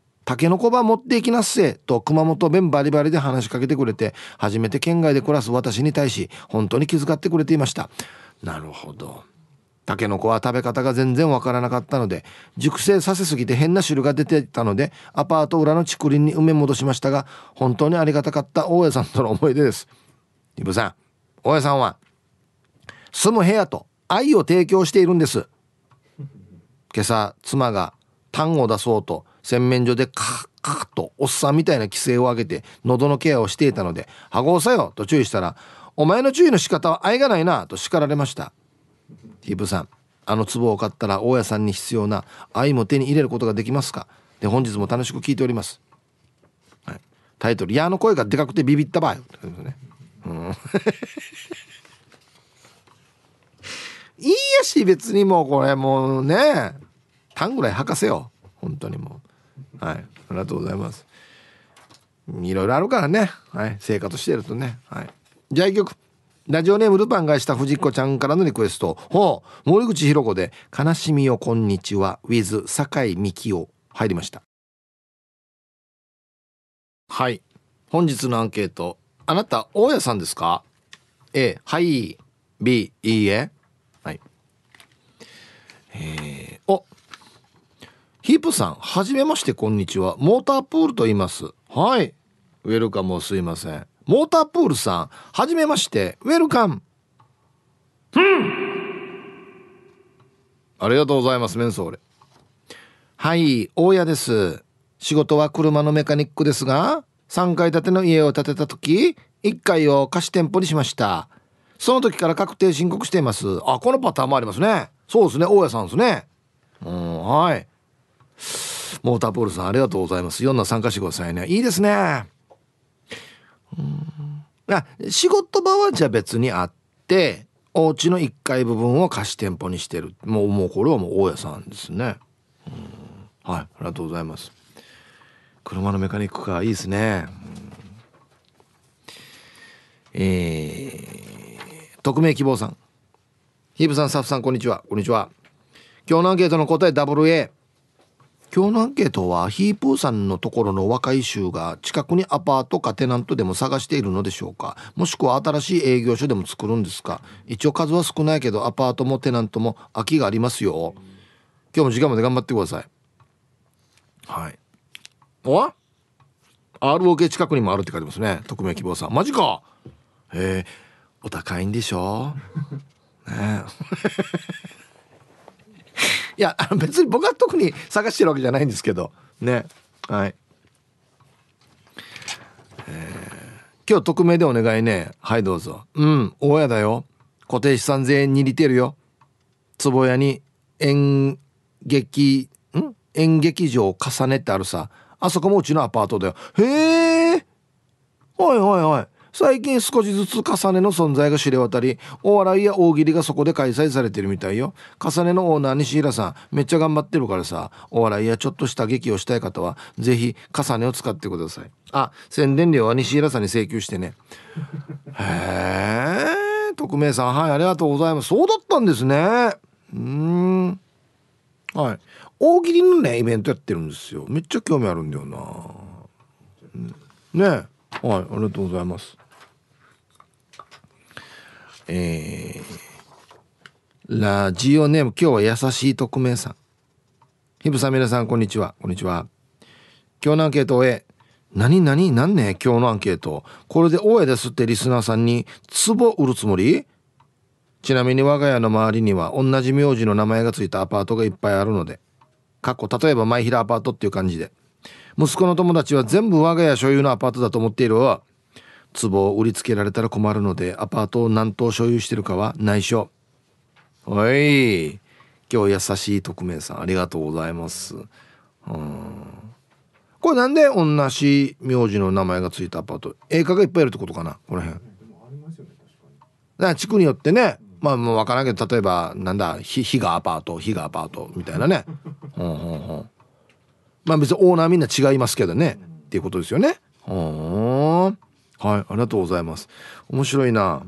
「竹の子ば持っていきなっせ」と熊本弁バリバリで話しかけてくれて初めて県外で暮らす私に対し本当に気遣ってくれていましたなるほどタケノコは食べ方が全然わからなかったので熟成させすぎて変な汁が出てたのでアパート裏の竹林に埋め戻しましたが本当にありがたかった大家さんとの思い出ですイブさん大家さんは住む部屋と愛を提供しているんです今朝妻がタンを出そうと洗面所でカッカッとおっさんみたいな規制を上げて喉のケアをしていたので「はごうさよ」と注意したら「お前の注意の仕方は愛がないな」と叱られましたヒブさんあの壺を買ったら大家さんに必要な愛も手に入れることができますかで本日も楽しく聞いております、はい、タイトル「いやあの声がでかくてビビったば合」ってことねうんいいやし別にもうこれもうね単ぐらい吐かせよ本当にもうはいありがとうございますいろいろあるからね、はい、生活してるとね、はい、じゃあ一曲ラジオネームルパンがした藤子ちゃんからのリクエスト。ほう、森口博子で、悲しみよこんにちは、with 酒井美希を入りました。はい。本日のアンケート。あなた、大家さんですか ?A、はい。B、いいえ。はい。えー、おヒープさん、はじめまして、こんにちは。モータープールと言います。はい。ウェルカムすいません。モータープールさん、はじめまして、ウェルカム。うん、ありがとうございます、メンソーレ。はい、大家です。仕事は車のメカニックですが、3階建ての家を建てた時、1階を貸し店舗にしました。その時から確定申告しています。あ、このパターンもありますね。そうですね、大家さんですね。うん、はい。モータープールさん、ありがとうございます。4な参加してくださいね。いいですね。あ仕事場はじゃあ別にあってお家の1階部分を貸し店舗にしてるもうもうこれはもう大家さんですねはいありがとうございます車のメカニックかいいですねえー、匿名希望さんヒーブさんスタッフさんこんにちはこんにちは今日のアンケートの答え WA 今日のアンケートはヒープーさんのところの若い衆が近くにアパートかテナントでも探しているのでしょうかもしくは新しい営業所でも作るんですか一応数は少ないけどアパートもテナントも空きがありますよ今日も時間まで頑張ってくださいはいお ROK 近くにもあるって書いてますね匿名希望さんマジかえお高いんでしょ ねえいや 別に僕は特に探してるわけじゃないんですけどねはいえー、今日匿名でお願いねはいどうぞうん大家だよ固定資産税に似てるよ壺屋に演劇ん演劇場を重ねてあるさあそこもうちのアパートだよへえおいおいおい最近少しずつ重ねの存在が知れ渡りお笑いや大喜利がそこで開催されてるみたいよ重ねのオーナー西平さんめっちゃ頑張ってるからさお笑いやちょっとした劇をしたい方は是非重ねを使ってくださいあ宣伝料は西平さんに請求してねへえ匿名さんはいありがとうございますそうだったんですねうんはい大喜利のねイベントやってるんですよめっちゃ興味あるんだよなねはいありがとうございますえー、ラジオネーム、今日は優しい特命さん。ひぶさん、皆さん、こんにちは。こんにちは。今日のアンケートを終え、何何何ね今日のアンケート。これで大家ですってリスナーさんに、壺売るつもりちなみに我が家の周りには同じ名字の名前が付いたアパートがいっぱいあるので、かっこ例えば前平アパートっていう感じで、息子の友達は全部我が家所有のアパートだと思っているわ。壺を売りつけられたら困るのでアパートを何棟所有してるかは内緒はい今日優しい匿名さんありがとうございますうんこれなんで同じ名字の名前がついたアパート映画がいっぱいあるってことかなこの辺だから地区によってねまあもう分からんけど例えばなんだ日がアパート日がアパートみたいなねうんうんうんまあ別にオーナーみんな違いますけどねっていうことですよねうんはい、ありがとうございます。面白いな。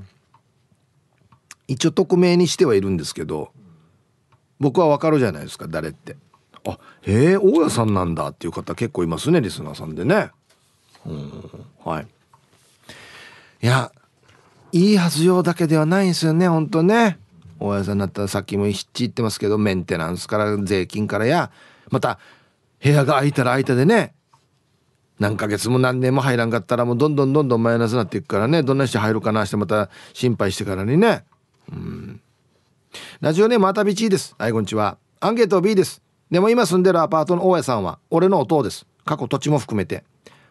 一応匿名にしてはいるんですけど、僕はわかるじゃないですか、誰って。あ、へえ、大家さんなんだっていう方結構いますね、リスナーさんでね。うん、はい。いや、いいはずよだけではないんですよね、ほんとね。大家さんになったらさっきもひっ言ってますけど、メンテナンスから税金からや、また部屋が空いたら空いたでね、何ヶ月も何年も入らんかったらもうどんどんどんどんマイナスになっていくからねどんな人入るかなしてまた心配してからにねうんラジオネームまたびちですはいこんにちはアンケート B ですでも今住んでるアパートの大家さんは俺の弟です過去土地も含めて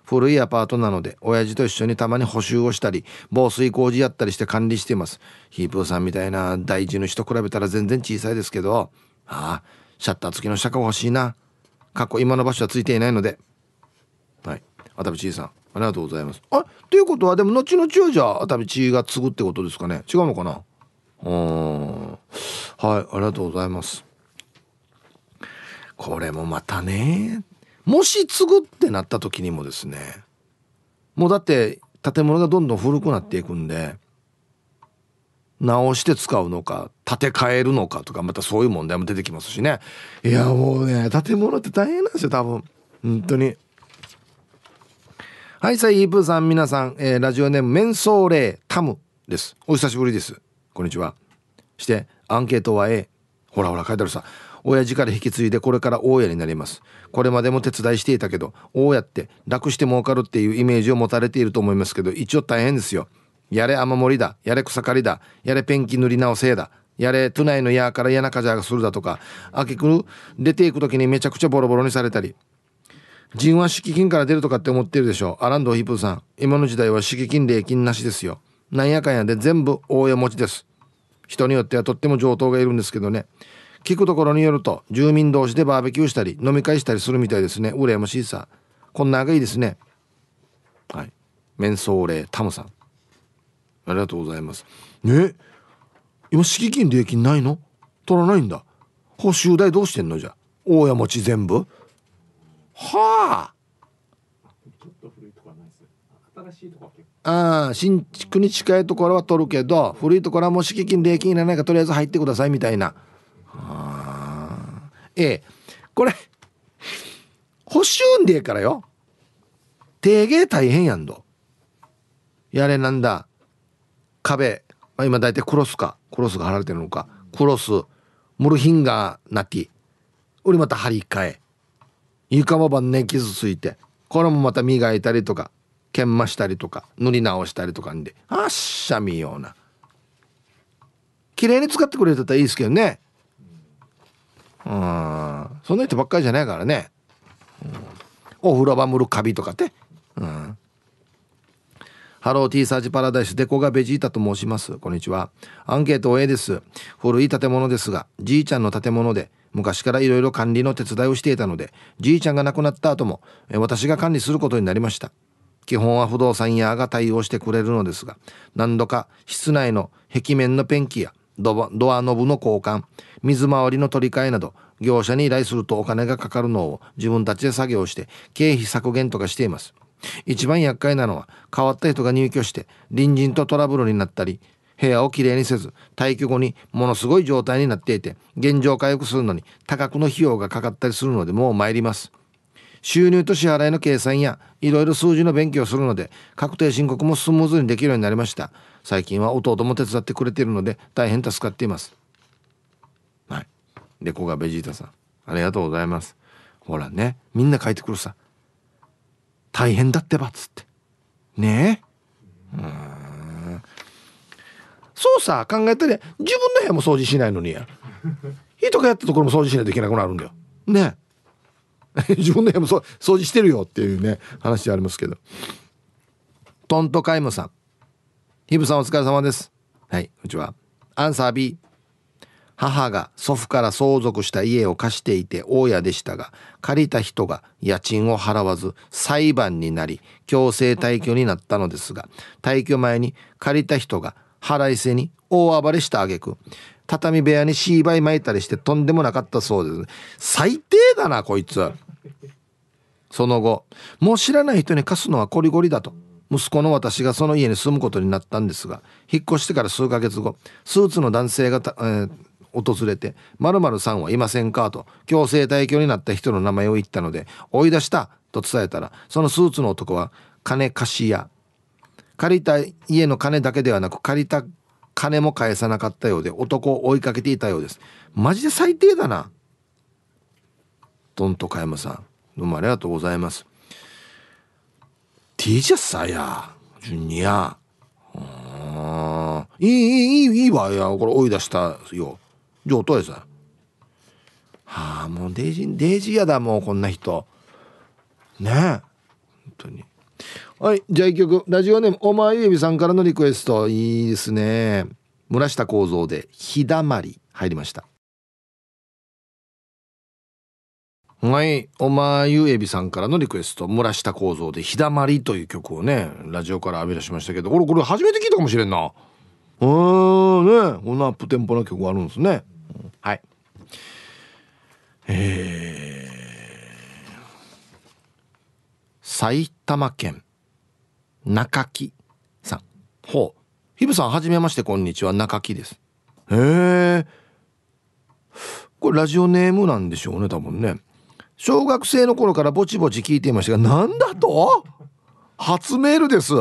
古いアパートなので親父と一緒にたまに補修をしたり防水工事やったりして管理していますヒープーさんみたいな大事主と比べたら全然小さいですけどああシャッター付きの車庫欲しいな過去今の場所はついていないので熱海ちいさんありがとうございますあということはでも後々はじゃあ熱海知事が継ぐってことですかね違うのかなうんはいありがとうございますこれもまたねもし継ぐってなった時にもですねもうだって建物がどんどん古くなっていくんで直して使うのか建て替えるのかとかまたそういう問題も出てきますしねいやもうね建物って大変なんですよ多分本当にはいさイープーさん皆さん、えー、ラジオネームメンソーレタムですお久しぶりですこんにちはしてアンケートは A ほらほら書いてあるさ親父から引き継いでこれから大家になりますこれまでも手伝いしていたけど大家って楽して儲かるっていうイメージを持たれていると思いますけど一応大変ですよやれ雨漏りだやれ草刈りだやれペンキ塗り直せだやれ都内のやから嫌な風邪がするだとか明けくる出ていく時にめちゃくちゃボロボロにされたり人は敷金から出るとかって思ってるでしょアランドヒップーさん今の時代は敷金礼金なしですよなんやかんやで全部大家持ちです人によってはとっても上等がいるんですけどね聞くところによると住民同士でバーベキューしたり飲み会したりするみたいですね羨ましいさこんなあがいいですねはい面相礼タムさんありがとうございますね今敷金礼金ないの取らないんだ報酬代どうしてんのじゃ大家持ち全部はあああ新築に近いところは取るけど古いところはもう敷金礼金いらないからとりあえず入ってくださいみたいなあええこれ補修んでえからよ定芸大変やんどやれなんだ壁、まあ、今大体クロスかクロスが貼られてるのかクロスモルヒンガーなき。俺また張り替え床もばんね傷ついてこれもまた磨いたりとか研磨したりとか塗り直したりとかんであっしゃみような綺麗に使ってくれてたらいいですけどねうんそんな人ばっかりじゃないからね、うん、お風呂場むるカビとかってうんハローテ T サージパラダイスデコがベジータと申します。こんにちは。アンケート A です。古い建物ですが、じいちゃんの建物で、昔からいろいろ管理の手伝いをしていたのでじいちゃんが亡くなった後も私が管理することになりました基本は不動産屋が対応してくれるのですが何度か室内の壁面のペンキやドドアノブの交換水回りの取り替えなど業者に依頼するとお金がかかるのを自分たちで作業して経費削減とかしています一番厄介なのは変わった人が入居して隣人とトラブルになったり部屋をきれいにせず退去後にものすごい状態になっていて現状回復するのに多額の費用がかかったりするのでもう参ります収入と支払いの計算やいろいろ数字の勉強をするので確定申告もスムーズにできるようになりました最近は弟も手伝ってくれているので大変助かっていますはいでこがベジータさんありがとうございますほらねみんな書いてくるさ大変だってばっつってねえうんそうさ考えたら自分の部屋も掃除しないのにや火とかやったところも掃除しないといけなくなるんだよね 自分の部屋も掃除してるよっていうね話ありますけどトントカイムさんヒブさんお疲れ様ですはいこんにちはアンサー B 母が祖父から相続した家を貸していて大家でしたが借りた人が家賃を払わず裁判になり強制退去になったのですが退去前に借りた人が腹いせに大暴れした挙句畳部屋にシーバイ巻いたりしてとんでもなかったそうです最低だなこいつその後もう知らない人に貸すのはこりごりだと息子の私がその家に住むことになったんですが引っ越してから数ヶ月後スーツの男性がた、えー、訪れて「まるさんはいませんか?」と強制退去になった人の名前を言ったので「追い出した」と伝えたらそのスーツの男は「金貸し屋借りた家の金だけではなく借りた金も返さなかったようで男を追いかけていたようですマジで最低だなどんと加山さんどうもありがとうございます T じゃさやジュニアん。いいいいいいいいわいやこれ追い出したよおとえさんはあもうデイジーデイジーやだもうこんな人ねえ本当にはいじゃあ一曲ラジオネームお前ゆびさんからのリクエストいいですね村下幸三で「日だまり」入りましたはいおまゆえびさんからのリクエスト「村下幸三で日だまり」という曲をねラジオから浴び出しましたけどれ、これ初めて聞いたかもしれんなうんねこんなアップテンポな曲があるんですねはいえー、埼玉県中木さんほうひぶさんはじめましてこんにちは中木ですへえこれラジオネームなんでしょうね多分ね小学生の頃からぼちぼち聞いていましたがなんだと初メールです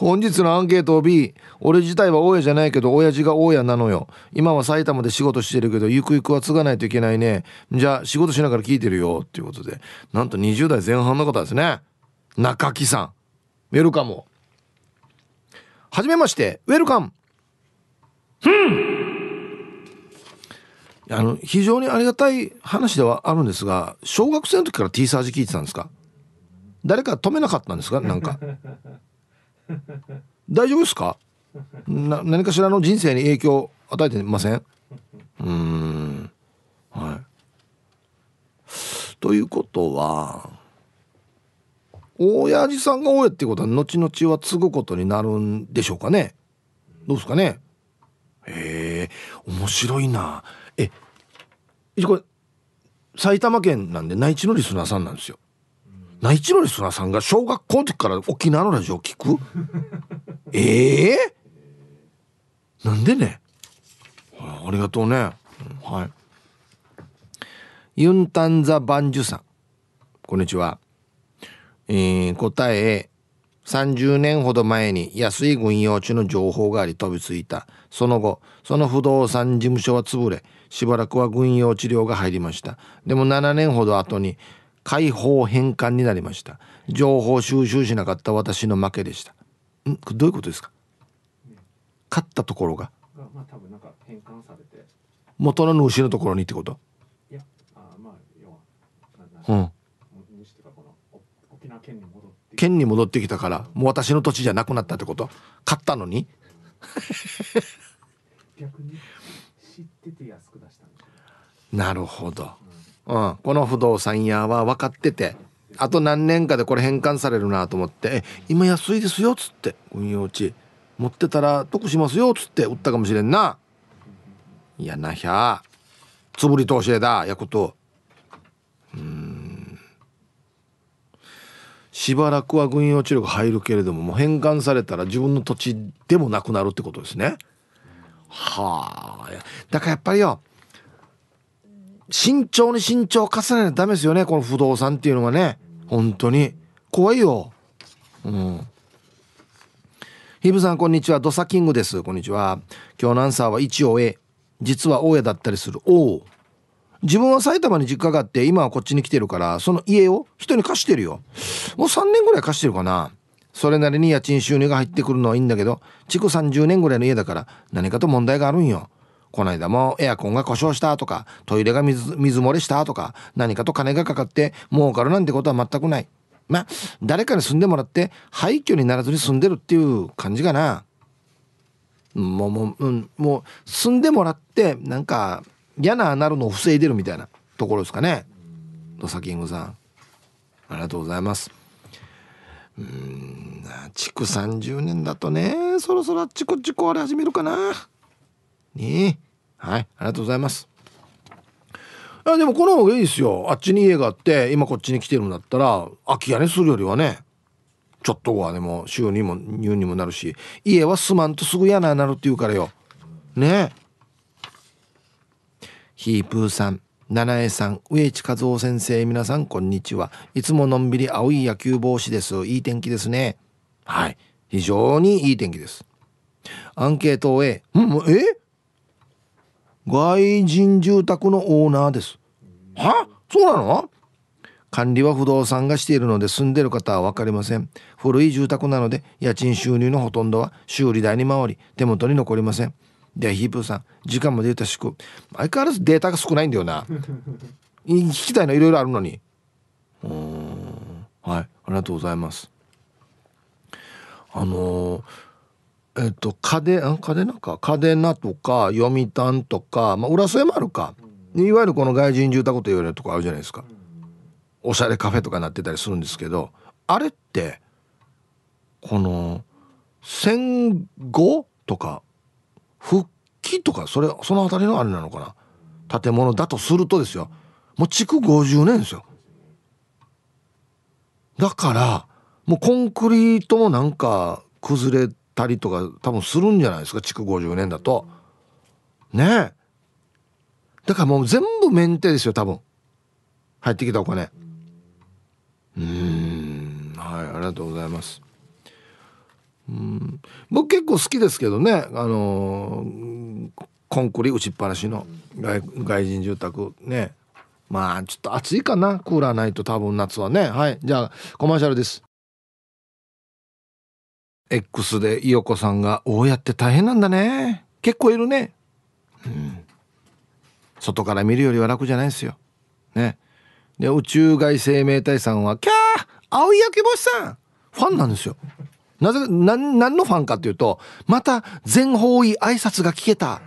本日のアンケートを B 俺自体は大家じゃないけど親父が大家なのよ今は埼玉で仕事してるけどゆくゆくは継がないといけないねじゃあ仕事しながら聞いてるよっていうことでなんと20代前半の方ですね中木さんウェルカムはじめましてウェルカムあの非常にありがたい話ではあるんですが小学生の時から T サージ聞いてたんですか誰か止めなかったんですかなんか 大丈夫ですかな何かしらの人生に影響を与えてませんうんはいということは親父さんが親ってことは後々は継ぐことになるんでしょうかねどうですかねへえ面白いなえこれ埼玉県なんで内地のリスナーさんなんですよ内地のリスナーさんが小学校の時から沖縄のラジオ聞く ええー、なんでね、ありがとうね、はいユンタンザバンジュさんこんにちはえー、答え30年ほど前に安い軍用地の情報があり飛びついたその後その不動産事務所は潰れしばらくは軍用治療が入りましたでも7年ほど後に解放返還になりました情報収集しなかった私の負けでしたんどういうことですか勝ったところが、元の主のところにってことうん県に戻ってきたからもう私の土地じゃなくなったってこと買ったのに逆に知ってて安く出したなるほど、うん、うん、この不動産屋は分かっててあと何年かでこれ返還されるなと思って「今安いですよ」っつって運用地持ってたら得しますよっつって売ったかもしれんな。嫌なひゃつぶり投資だやこと。うんしばらくは軍用地力入るけれどももう返還されたら自分の土地でもなくなるってことですね。はあだからやっぱりよ慎重に慎重を重ねないとダメですよねこの不動産っていうのはね本当に怖いよ。うんヒブさんこんにちはドサキングですこんにちは今日のアンサーは一応 A 実は大家だったりする O 自分は埼玉に実家があって今はこっちに来てるからその家を人に貸してるよもう3年ぐらい貸してるかなそれなりに家賃収入が入ってくるのはいいんだけど築30年ぐらいの家だから何かと問題があるんよこないだもエアコンが故障したとかトイレが水水漏れしたとか何かと金がかかって儲かるなんてことは全くないまあ誰かに住んでもらって廃墟にならずに住んでるっていう感じかなもうもう,、うん、もう住んでもらってなんか嫌ななるのを防いでるみたいなところですかね土佐キングさんありがとうございますうん築30年だとねそろそろあっちこっち壊れ始めるかなねはいありがとうございますあでもこの方がいいですよあっちに家があって今こっちに来てるんだったら空き家にするよりはねちょっとはでも週にも入にもなるし家はすまんとすぐ嫌ななるって言うからよねキープーさん七重さん上地和夫先生皆さんこんにちはいつものんびり青い野球帽子ですいい天気ですねはい非常にいい天気ですアンケートを A うんえ外人住宅のオーナーですはそうなの管理は不動産がしているので住んでる方は分かりません古い住宅なので家賃収入のほとんどは修理代に回り手元に残りませんでヒープーさん時間もデータしく相変わらずデータが少ないんだよな聞 きたいのいろいろあるのにうんはいありがとうございますあのー、えっと家電家電なんか家電なとか読谷とか、まあ、浦添もあるかいわゆるこの外人住宅と言われるとこあるじゃないですかおしゃれカフェとかなってたりするんですけどあれってこの戦後とか復帰とかそれその辺りのあれなのかな建物だとするとですよもう築50年ですよだからもうコンクリートもなんか崩れたりとか多分するんじゃないですか築50年だとねえだからもう全部メンテですよ多分入ってきたお金うんはいありがとうございますうん、僕結構好きですけどね、あのー、コンクリ打ちっぱなしの外人住宅ねまあちょっと暑いかなクーラーないと多分夏はねはいじゃあコマーシャルです X でいよこさんが「大家って大変なんだね結構いるね」うん外から見るよりは楽じゃないですよねで宇宙外生命体さんは「キャー青い焼き星さん!」ファンなんですよなぜ、な、何のファンかっていうと、また全方位挨拶が聞けた。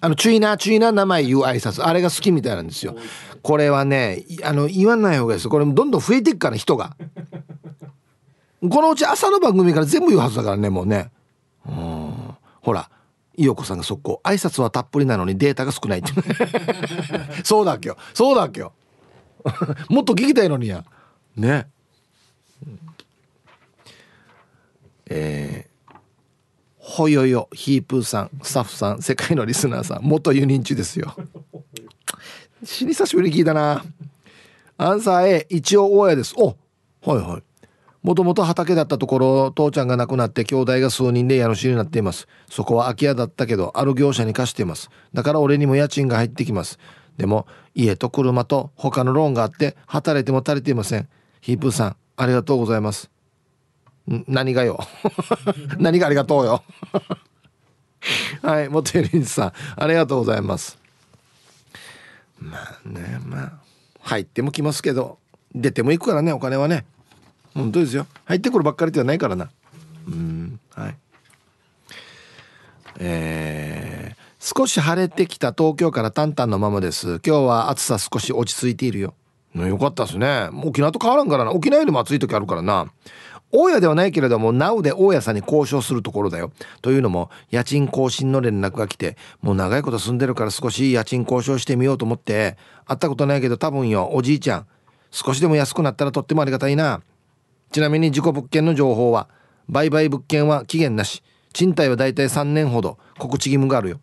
あの、注意な、注意な名前言う挨拶。あれが好きみたいなんですよ。これはね、あの、言わない方がいいです。これどんどん増えていくから、人が。このうち朝の番組から全部言うはずだからね、もうね。うん。ほら、いよこさんが速攻。挨拶はたっぷりなのにデータが少ないって。そうだっけよ。そうだっけよ。もっと聞きたいのにや。ね。うんえー、ほよよヒープーさんスタッフさん世界のリスナーさん元輸人中ですよ 死に久しぶりに聞いたなアンサー A 一応大家ですおはいはいもともと畑だったところ父ちゃんが亡くなって兄弟が数人で家主になっていますそこは空き家だったけどある業者に貸していますだから俺にも家賃が入ってきますでも家と車と他のローンがあって働いても足りていませんヒープーさんありがとうございます何がよ 何がありがとうよ はいモテリンさんありがとうございますまあねまあ入っても来ますけど出ても行くからねお金はね本当ですよ入ってくるばっかりではないからなうんはいえー、少し晴れてきた東京から淡々のままです今日は暑さ少し落ち着いているよよかったですね沖縄と変わらんからな沖縄よりも暑い時あるからな大家ではないけれども、な o で大家さんに交渉するところだよ。というのも、家賃更新の連絡が来て、もう長いこと住んでるから少し家賃交渉してみようと思って、会ったことないけど多分よ、おじいちゃん、少しでも安くなったらとってもありがたいな。ちなみに事故物件の情報は、売買物件は期限なし、賃貸はだいたい3年ほど、告知義務があるよ。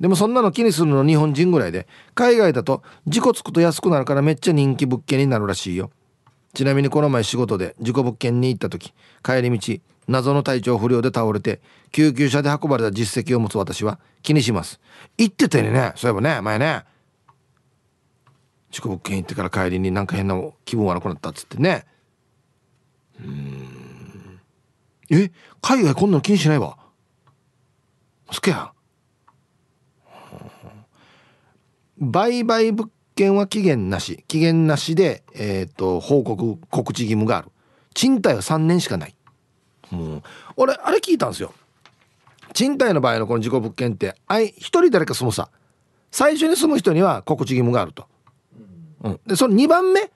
でもそんなの気にするの日本人ぐらいで、海外だと事故つくと安くなるからめっちゃ人気物件になるらしいよ。ちなみにこの前仕事で事故物件に行った時帰り道謎の体調不良で倒れて救急車で運ばれた実績を持つ私は気にします言ってたよねそういえばね前ね事故物件行ってから帰りになんか変な気分悪くなったっつってねうんえ海外こんなの気にしないわ好きや売買物見は期限なし期限なしで、えっ、ー、と報告告知義務がある賃貸は3年しかないもう俺あれ聞いたんですよ賃貸の場合のこの事故物件ってあい1人誰か住むさ最初に住む人には告知義務があると、うん、でその2番目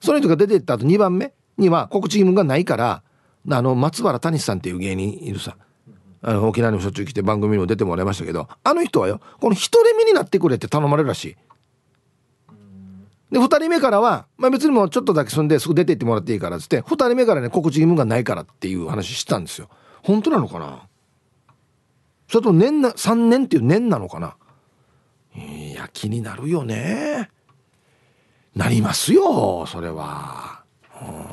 その人が出てった後2番目には告知義務がないからあの松原谷さんっていう芸人いるさあの沖縄にもしょっちゅう来て番組にも出てもらいましたけどあの人はよこの1人目になってくれって頼まれるらしいで、2人目からは、まあ、別にもうちょっとだけ住んですぐ出て行ってもらっていいからっつって、2人目からね、告知義務がないからっていう話してたんですよ。本当なのかなそれと年な、3年っていう年なのかないや、気になるよね。なりますよ、それは。うん、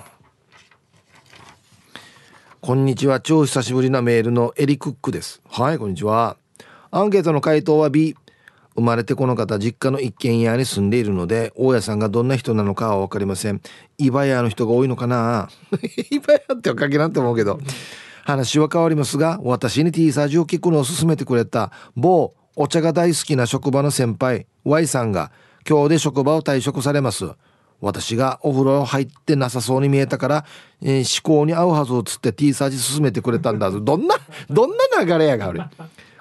こんにちは、超久しぶりなメールのエリクックです。はい、こんにちは。アンケートの回答は B。生まれてこの方実家の一軒家に住んでいるので大家さんがどんな人なのかは分かりませんイ屋の人が多いのかな イバっておかげなんて思うけど話は変わりますが私に T サージを聞くのを勧めてくれた某お茶が大好きな職場の先輩 Y さんが今日で職場を退職されます私がお風呂入ってなさそうに見えたから、えー、思考に合うはずをつって T サージ勧めてくれたんだどんなどんな流れやがる。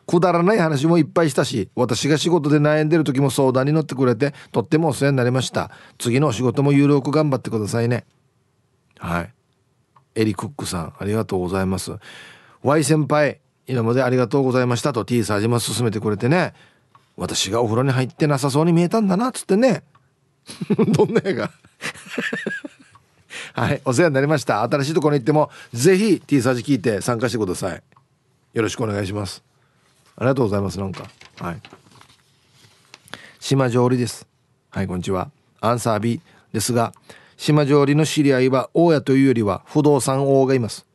くだらない話もいっぱいしたし私が仕事で悩んでる時も相談に乗ってくれてとってもお世話になりました次のお仕事も有力頑張ってくださいねはいエリクックさんありがとうございます Y 先輩今までありがとうございましたと T サージも勧めてくれてね私がお風呂に入ってなさそうに見えたんだなっつってね どんなやが はいお世話になりました新しいところに行っても是非 T サージ聞いて参加してくださいよろしくお願いしますありがとうございますなんかはい島上りですはいこんにちはアンサー B ですが島上りの知り合いは大家というよりは不動産王がいます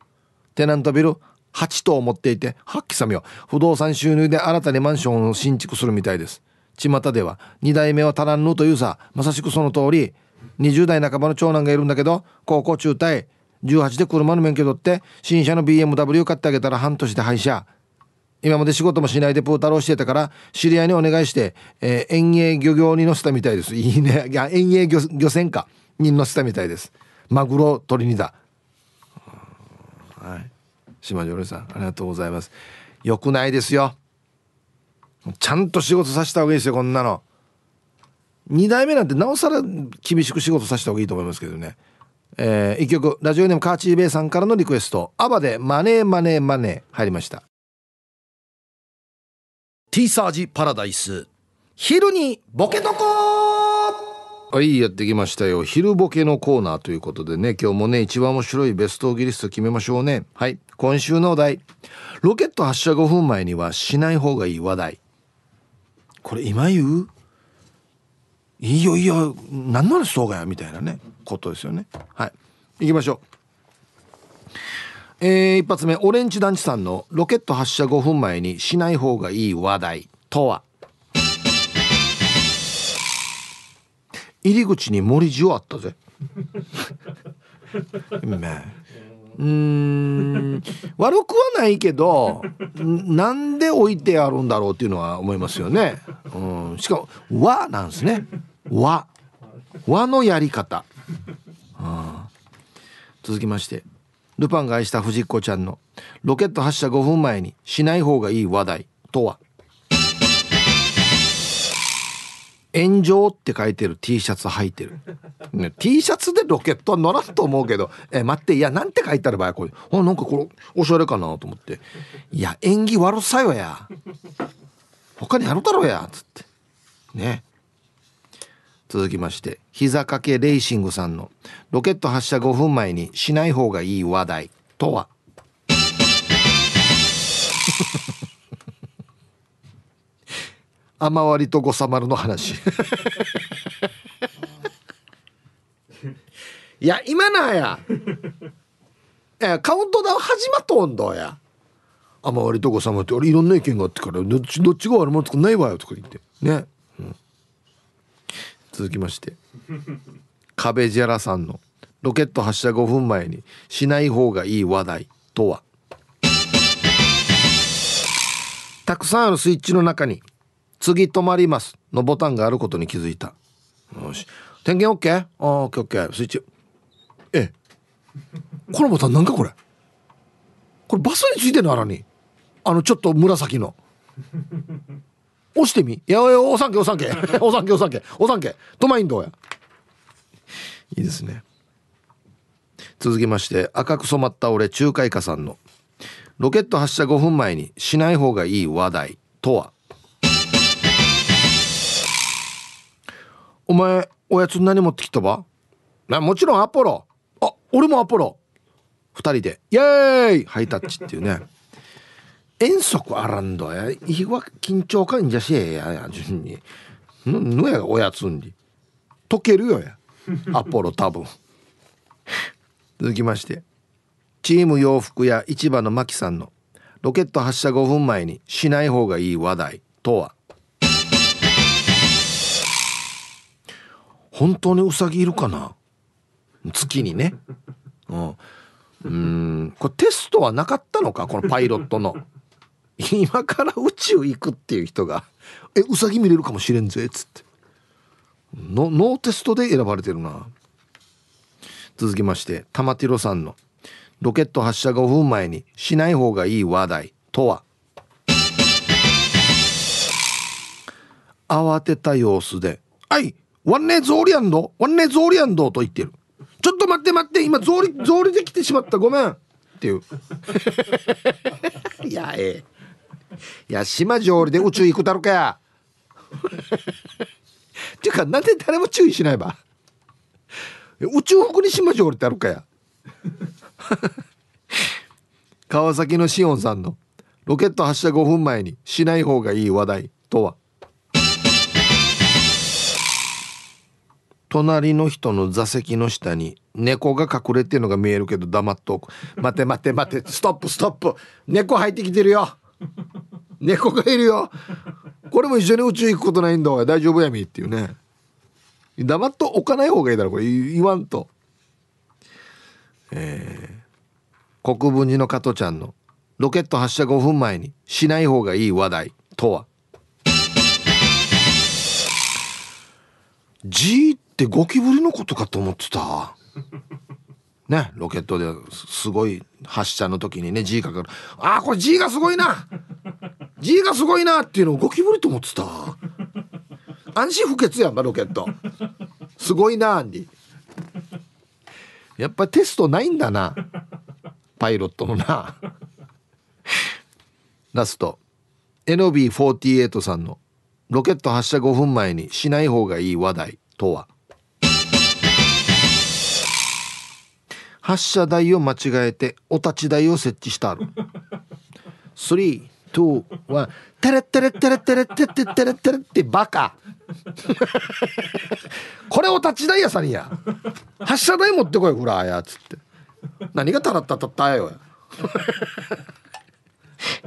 テナントビル8棟持っていてっきさみを不動産収入で新たにマンションを新築するみたいです巷では2代目は足らんのというさまさしくその通り20代半ばの長男がいるんだけど高校中退18で車の免許取って新車の BMW 買ってあげたら半年で廃車今まで仕事もしないでプー太郎してたから知り合いにお願いして、えー、園営漁業に乗せたみたいですいいねいや園営漁漁船かに乗せたみたいですマグロ取りにだはい島上さんありがとうございますよくないですよちゃんと仕事させた方がいいですよこんなの2代目なんてなおさら厳しく仕事させた方がいいと思いますけどねえー、1曲ラジオネームカーチーベイさんからのリクエスト「アバでマネーマネーマネー」入りましたーサージパラダイス昼にボケとこはいやってきましたよ昼ボケのコーナーということでね今日もね一番面白いベストギリスト決めましょうねはい今週のお題ロケット発射5分前にはしない方がいい話題これ今言ういいよいいよ何ならそうがやみたいなねことですよねはい行きましょうえー、一発目オレンジ団地さんのロケット発射5分前にしない方がいい話題とは入り口に森塩あったぜ うん悪くはないけどなんで置いてあるんだろうっていうのは思いますよね、うん、しかも「和」なんですね「和」和のやり方、うん、続きましてルパンが愛した藤子ちゃんのロケット発射5分前にしない方がいい話題とは炎上って書いてる T シャツ履いてる、ね、T シャツでロケットは乗らんと思うけどえ待っていやなんて書いてある場合これあなんかこれおしゃれかなと思っていや縁起悪さよや他にあるだろうやつってね続きまして膝掛けレーシングさんのロケット発射5分前にしない方がいい話題とは 雨割りと誤差丸の話いや今なやえカウントダウン始まっとんどや雨割りと誤さまって俺いろんな意見があってからどっちどっちが悪者とかないわよとか言ってね続きまして壁ジェラさんのロケット発射5分前にしない方がいい話題とはたくさんあるスイッチの中に「次止まります」のボタンがあることに気づいたよし点検 OK? ああ OKOK スイッチええこのボタンなんかこれこれバスについてるのあらにあのちょっと紫の押してみいやおさんけおさんけお さんけおさんけおさんけトマインドやいいですね続きまして赤く染まった俺仲介家さんのロケット発射5分前にしない方がいい話題とはお前おやつ何持ってきたばなもちろんアポロあ俺もアポロ2人でイエーイハイタッチっていうね遠足あらんどやいいわ緊張感じゃしえや順にぬぬやおやつんに。溶けるよや アポロ多分続きましてチーム洋服や市場のマキさんのロケット発射5分前にしない方がいい話題とは本当にウサギいるかな月にね うんうんこれテストはなかったのかこのパイロットの今から宇宙行くっていう人が「えウサギ見れるかもしれんぜ」っつってのノーテストで選ばれてるな続きまして玉ティロさんの「ロケット発射5分前にしない方がいい話題」とは慌てた様子で「あいワンネゾーリアンドワンネゾーリアンド」と言ってる「ちょっと待って待って今ゾーリゾーリできてしまったごめん」っていう いやええいや島上りで宇宙行くだろかやっていうか なんで誰も注意しないば宇宙服に島上りってあるかや 川崎のしおんさんのロケット発射5分前にしない方がいい話題とは隣の人の座席の下に猫が隠れてるのが見えるけど黙っとく待て待て待てストップストップ猫入ってきてるよ 猫がいるよこれも一緒に宇宙行くことないんだ大丈夫やみっていうね黙っとおかない方がいいだろこれ言わんとえー、国分寺の加トちゃんのロケット発射5分前にしない方がいい話題とは G ってゴキブリのことかと思ってたね、ロケットですごい発射の時にね G かかる「ああこれ G がすごいな G がすごいな」っていうのをゴキブリと思ってた安心不潔やんかロケットすごいなにやっぱテストないんだなパイロットのなラスト NB48 さんの「ロケット発射5分前にしない方がいい話題」とは発射台を間違えてお立ち台を設置したある321テレテレテレテレテレテレテレってバカこれお立ち台やさにや発射台持ってこいフラーやつって何がたらったたったよ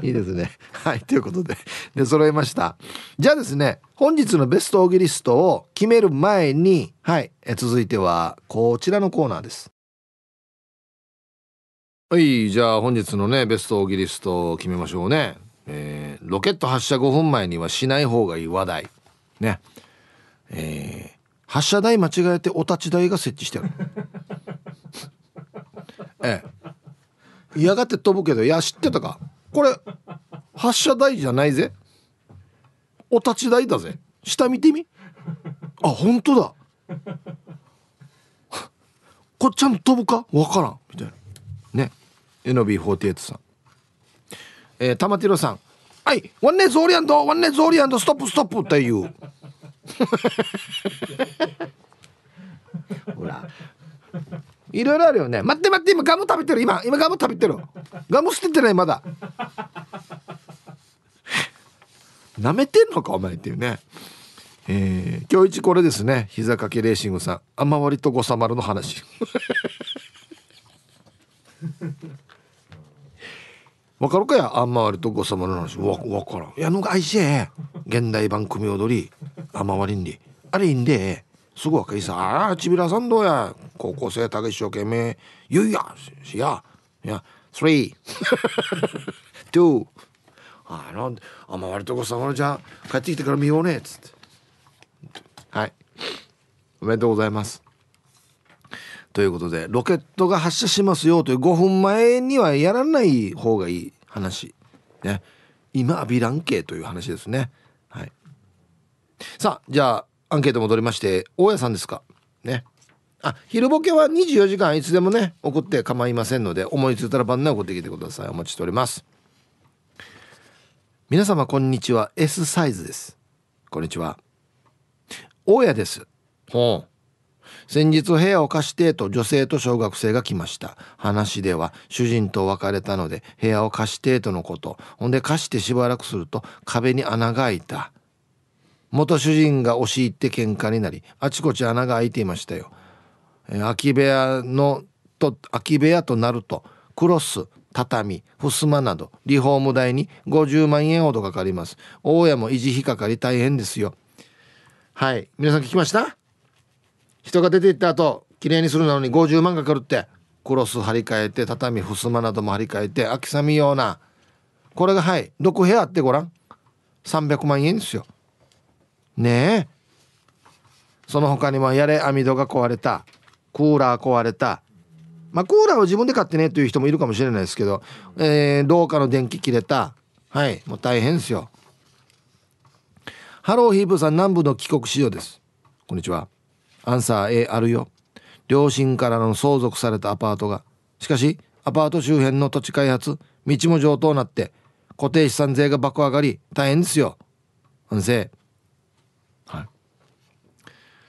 いいですね。はい。ということで、で、揃えました。じゃあですね、本日のベストオーギリストを決める前に、はい。え続いては、こちらのコーナーです。はいじゃあ本日のねベストオーギリスト決めましょうね、えー、ロケット発射5分前にはしない方がいい話題ねえー、発射台間違えてお立ち台が設置してる ええ嫌がって飛ぶけどいや知ってたかこれ発射台じゃないぜお立ち台だぜ下見てみあ本当だ こっちゃんと飛ぶかわからんみたいな NB48 さんえー、玉ティロさん「はいワンネゾーリアンドワンネゾーリアンドストップストップ」っていう ほらいろいろあるよね待って待って今ガム食べてる今今ガム食べてるガム捨ててないまだなめてんのかお前っていうねえー、今日一これですね膝掛けレーシングさんあまわりとごさまるの話 わかるかやあんまわりとごさまの話わわからんいやのが愛しえ現代版組踊りあまわりんであれいいんですぐかいさああ、ちびらさんどうや高校生たけ一生懸命ゆいやしやいやスリートゥ ーあなんであまわりとごさまのじゃ帰ってきてから見ようねつってはいおめでとうございますということでロケットが発射しますよという5分前にはやらない方がいい話ね今浴びらん系という話ですねはいさあじゃあアンケート戻りまして大家さんですかねあ昼ボケは24時間いつでもね送って構いませんので思いついたら晩年送ってきてくださいお待ちしております皆様こんにちは S サイズですこんにちは大家ですほう先日部屋を貸してと女性と小学生が来ました話では主人と別れたので部屋を貸してとのことほんで貸してしばらくすると壁に穴が開いた元主人が押し入って喧嘩になりあちこち穴が開いていましたよ空き部屋のと空き部屋となるとクロス畳襖などリフォーム代に50万円ほどかかります大家も維持費かかり大変ですよはい皆さん聞きました人が出て行った後綺麗にするのに50万かかるってクロス張り替えて畳襖なども張り替えて秋ようなこれがはい6部屋あってごらん300万円ですよねえその他にもやれ網戸が壊れたクーラー壊れたまあクーラーは自分で買ってねという人もいるかもしれないですけど、えー、廊下の電気切れたはいもう大変ですよハローヒープさん南部の帰国市場ですこんにちはアンサー A あるよ両親からの相続されたアパートがしかしアパート周辺の土地開発道も上等なって固定資産税が爆上がり大変ですよ反省はい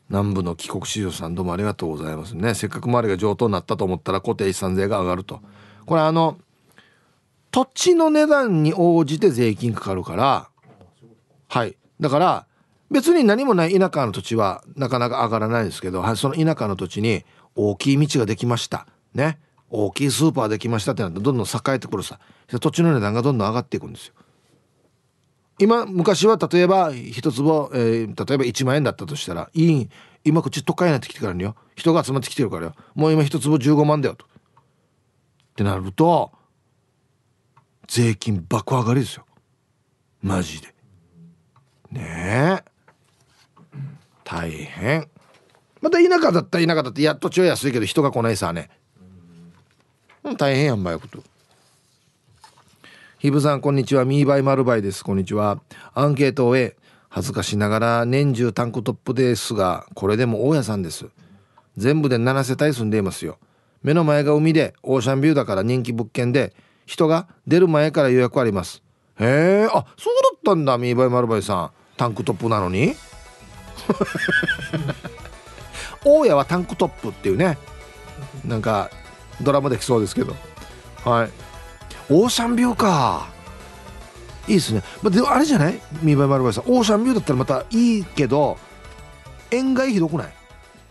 南部の帰国子女さんどうもありがとうございますねせっかく周りが上等になったと思ったら固定資産税が上がるとこれあの土地の値段に応じて税金かかるからはいだから別に何もない田舎の土地はなかなか上がらないですけど、その田舎の土地に大きい道ができました。ね。大きいスーパーできましたってなってどんどん栄えてくるさ。土地の値段がどんどん上がっていくんですよ。今、昔は例えば一坪、えー、例えば1万円だったとしたら、いい、今こっち都会になってきてからによ。人が集まってきてるからよ。もう今一坪15万だよと。ってなると、税金爆上がりですよ。マジで。ねえ。大変また田舎だったら田舎だってやっと地は安いけど人が来ないさねうん大変やんばよことひぶさんこんにちはミーバイマルバイですこんにちはアンケートを終え恥ずかしながら年中タンクトップですがこれでも大家さんです全部で7世帯住んでいますよ目の前が海でオーシャンビューだから人気物件で人が出る前から予約ありますへえあそうだったんだミーバイマルバイさんタンクトップなのに 大家はタンクトップっていうねなんかドラマできそうですけどはいオーシャンビューかいいですね、まあ、でもあれじゃない見栄え丸林さんオーシャンビューだったらまたいいけど塩害ひどくない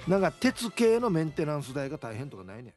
なんか鉄系のメンテナンス代が大変とかないね